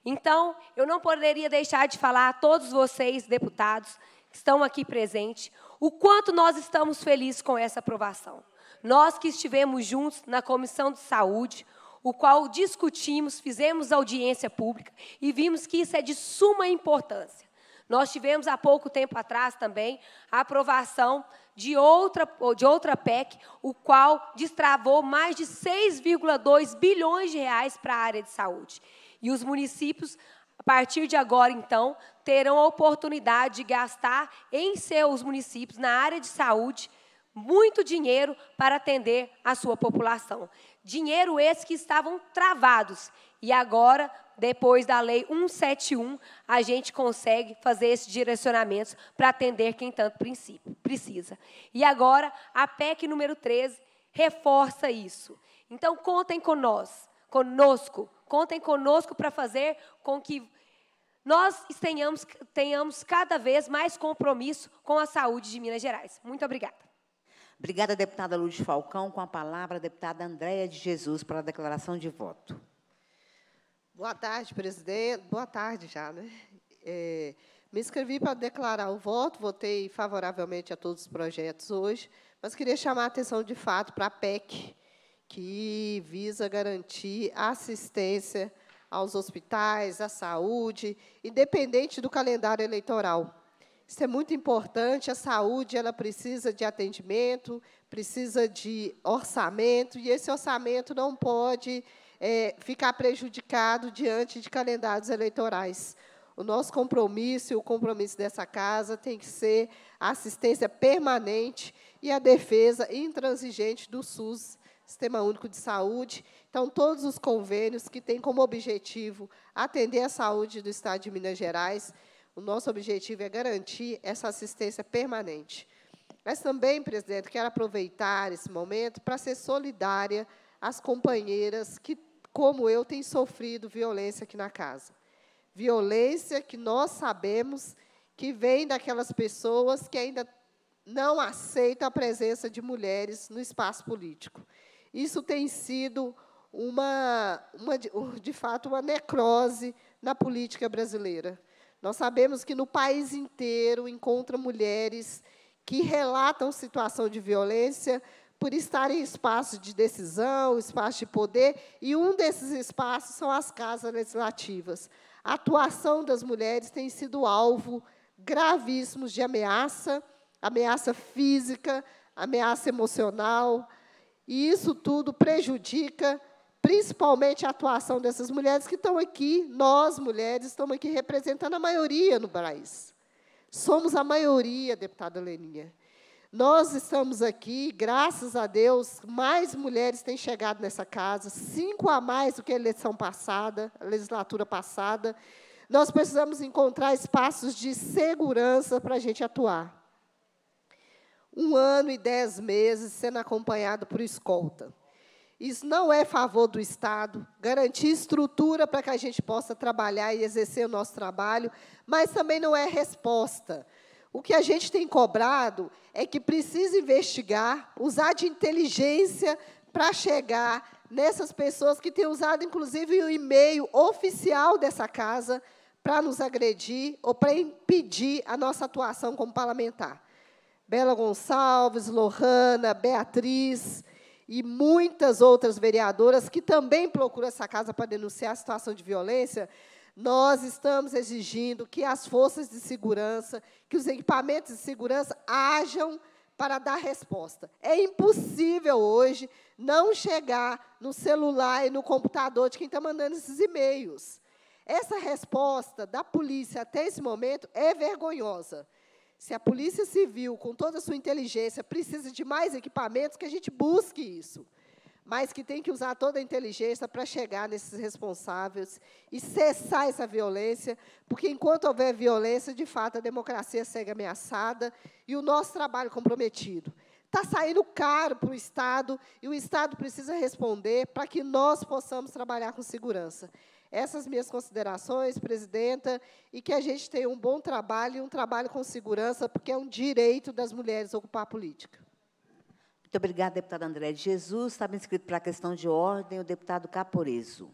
O: Então, eu não poderia deixar de falar a todos vocês, deputados, estão aqui presentes, o quanto nós estamos felizes com essa aprovação. Nós que estivemos juntos na Comissão de Saúde, o qual discutimos, fizemos audiência pública e vimos que isso é de suma importância. Nós tivemos há pouco tempo atrás também a aprovação de outra, de outra PEC, o qual destravou mais de 6,2 bilhões de reais para a área de saúde. E os municípios, a partir de agora, então, terão a oportunidade de gastar em seus municípios, na área de saúde, muito dinheiro para atender a sua população. Dinheiro esse que estavam travados. E agora, depois da Lei 171, a gente consegue fazer esses direcionamentos para atender quem tanto precisa. E agora, a PEC número 13 reforça isso. Então, contem conosco, conosco contem conosco para fazer com que nós tenhamos, tenhamos cada vez mais compromisso com a saúde de Minas Gerais. Muito obrigada.
L: Obrigada, deputada Luz Falcão. Com a palavra, a deputada Andréia de Jesus, para a declaração de voto.
P: Boa tarde, presidente. Boa tarde já, né? É, me inscrevi para declarar o voto, votei favoravelmente a todos os projetos hoje, mas queria chamar a atenção, de fato, para a PEC, que visa garantir assistência aos hospitais, à saúde, independente do calendário eleitoral. Isso é muito importante. A saúde ela precisa de atendimento, precisa de orçamento, e esse orçamento não pode é, ficar prejudicado diante de calendários eleitorais. O nosso compromisso e o compromisso dessa casa tem que ser a assistência permanente e a defesa intransigente do SUS, Sistema Único de Saúde, então, todos os convênios que têm como objetivo atender a saúde do Estado de Minas Gerais, o nosso objetivo é garantir essa assistência permanente. Mas também, presidente, quero aproveitar esse momento para ser solidária às companheiras que, como eu, têm sofrido violência aqui na casa. Violência que nós sabemos que vem daquelas pessoas que ainda não aceitam a presença de mulheres no espaço político. Isso tem sido uma, uma, de fato, uma necrose na política brasileira. Nós sabemos que no país inteiro encontra mulheres que relatam situação de violência por estarem em espaços de decisão, espaço de poder, e um desses espaços são as casas legislativas. A atuação das mulheres tem sido alvo gravíssimos de ameaça, ameaça física, ameaça emocional, e isso tudo prejudica principalmente a atuação dessas mulheres que estão aqui, nós mulheres estamos aqui representando a maioria no Brasil. Somos a maioria, deputada Leninha. Nós estamos aqui, graças a Deus, mais mulheres têm chegado nessa casa, cinco a mais do que a eleição passada, a legislatura passada. Nós precisamos encontrar espaços de segurança para a gente atuar. Um ano e dez meses sendo acompanhado por escolta. Isso não é favor do Estado, garantir estrutura para que a gente possa trabalhar e exercer o nosso trabalho, mas também não é resposta. O que a gente tem cobrado é que precisa investigar, usar de inteligência para chegar nessas pessoas que têm usado, inclusive, o e-mail oficial dessa casa para nos agredir ou para impedir a nossa atuação como parlamentar. Bela Gonçalves, Lohana, Beatriz, e muitas outras vereadoras que também procuram essa casa para denunciar a situação de violência, nós estamos exigindo que as forças de segurança, que os equipamentos de segurança hajam para dar resposta. É impossível hoje não chegar no celular e no computador de quem está mandando esses e-mails. Essa resposta da polícia até esse momento é vergonhosa. Se a Polícia Civil, com toda a sua inteligência, precisa de mais equipamentos, que a gente busque isso. Mas que tem que usar toda a inteligência para chegar nesses responsáveis e cessar essa violência, porque enquanto houver violência, de fato, a democracia segue ameaçada e o nosso trabalho comprometido. Está saindo caro para o Estado e o Estado precisa responder para que nós possamos trabalhar com segurança essas minhas considerações, presidenta, e que a gente tenha um bom trabalho e um trabalho com segurança, porque é um direito das
L: mulheres ocupar a política. Muito obrigada, deputada André de Jesus. Estava inscrito para a questão de ordem o deputado Caporeso.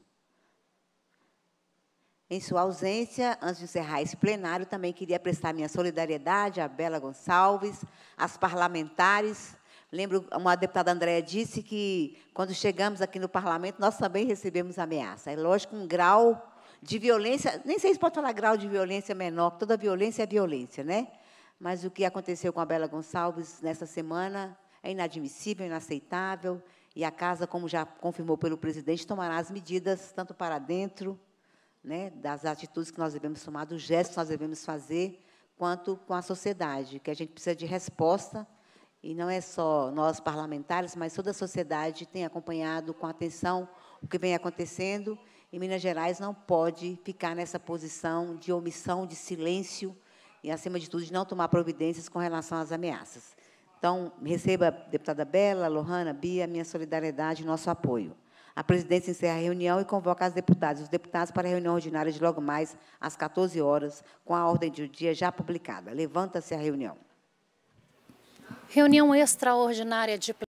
L: Em sua ausência, antes de encerrar esse plenário, também queria prestar minha solidariedade à Bela Gonçalves, às parlamentares Lembro, uma deputada Andréa disse que, quando chegamos aqui no parlamento, nós também recebemos ameaça. É lógico, um grau de violência, nem sei se pode falar grau de violência menor, toda violência é violência, né? Mas o que aconteceu com a Bela Gonçalves nessa semana é inadmissível, inaceitável, e a casa, como já confirmou pelo presidente, tomará as medidas, tanto para dentro, né, das atitudes que nós devemos tomar, dos gestos que nós devemos fazer, quanto com a sociedade, que a gente precisa de resposta e não é só nós parlamentares, mas toda a sociedade tem acompanhado com atenção o que vem acontecendo, e Minas Gerais não pode ficar nessa posição de omissão, de silêncio, e, acima de tudo, de não tomar providências com relação às ameaças. Então, receba, deputada Bela, Lohana, Bia, minha solidariedade e nosso apoio. A presidência encerra a reunião e convoca as deputadas e os deputados para a reunião ordinária de logo mais, às 14 horas, com a ordem do dia já publicada. Levanta-se a reunião.
A: Reunião extraordinária de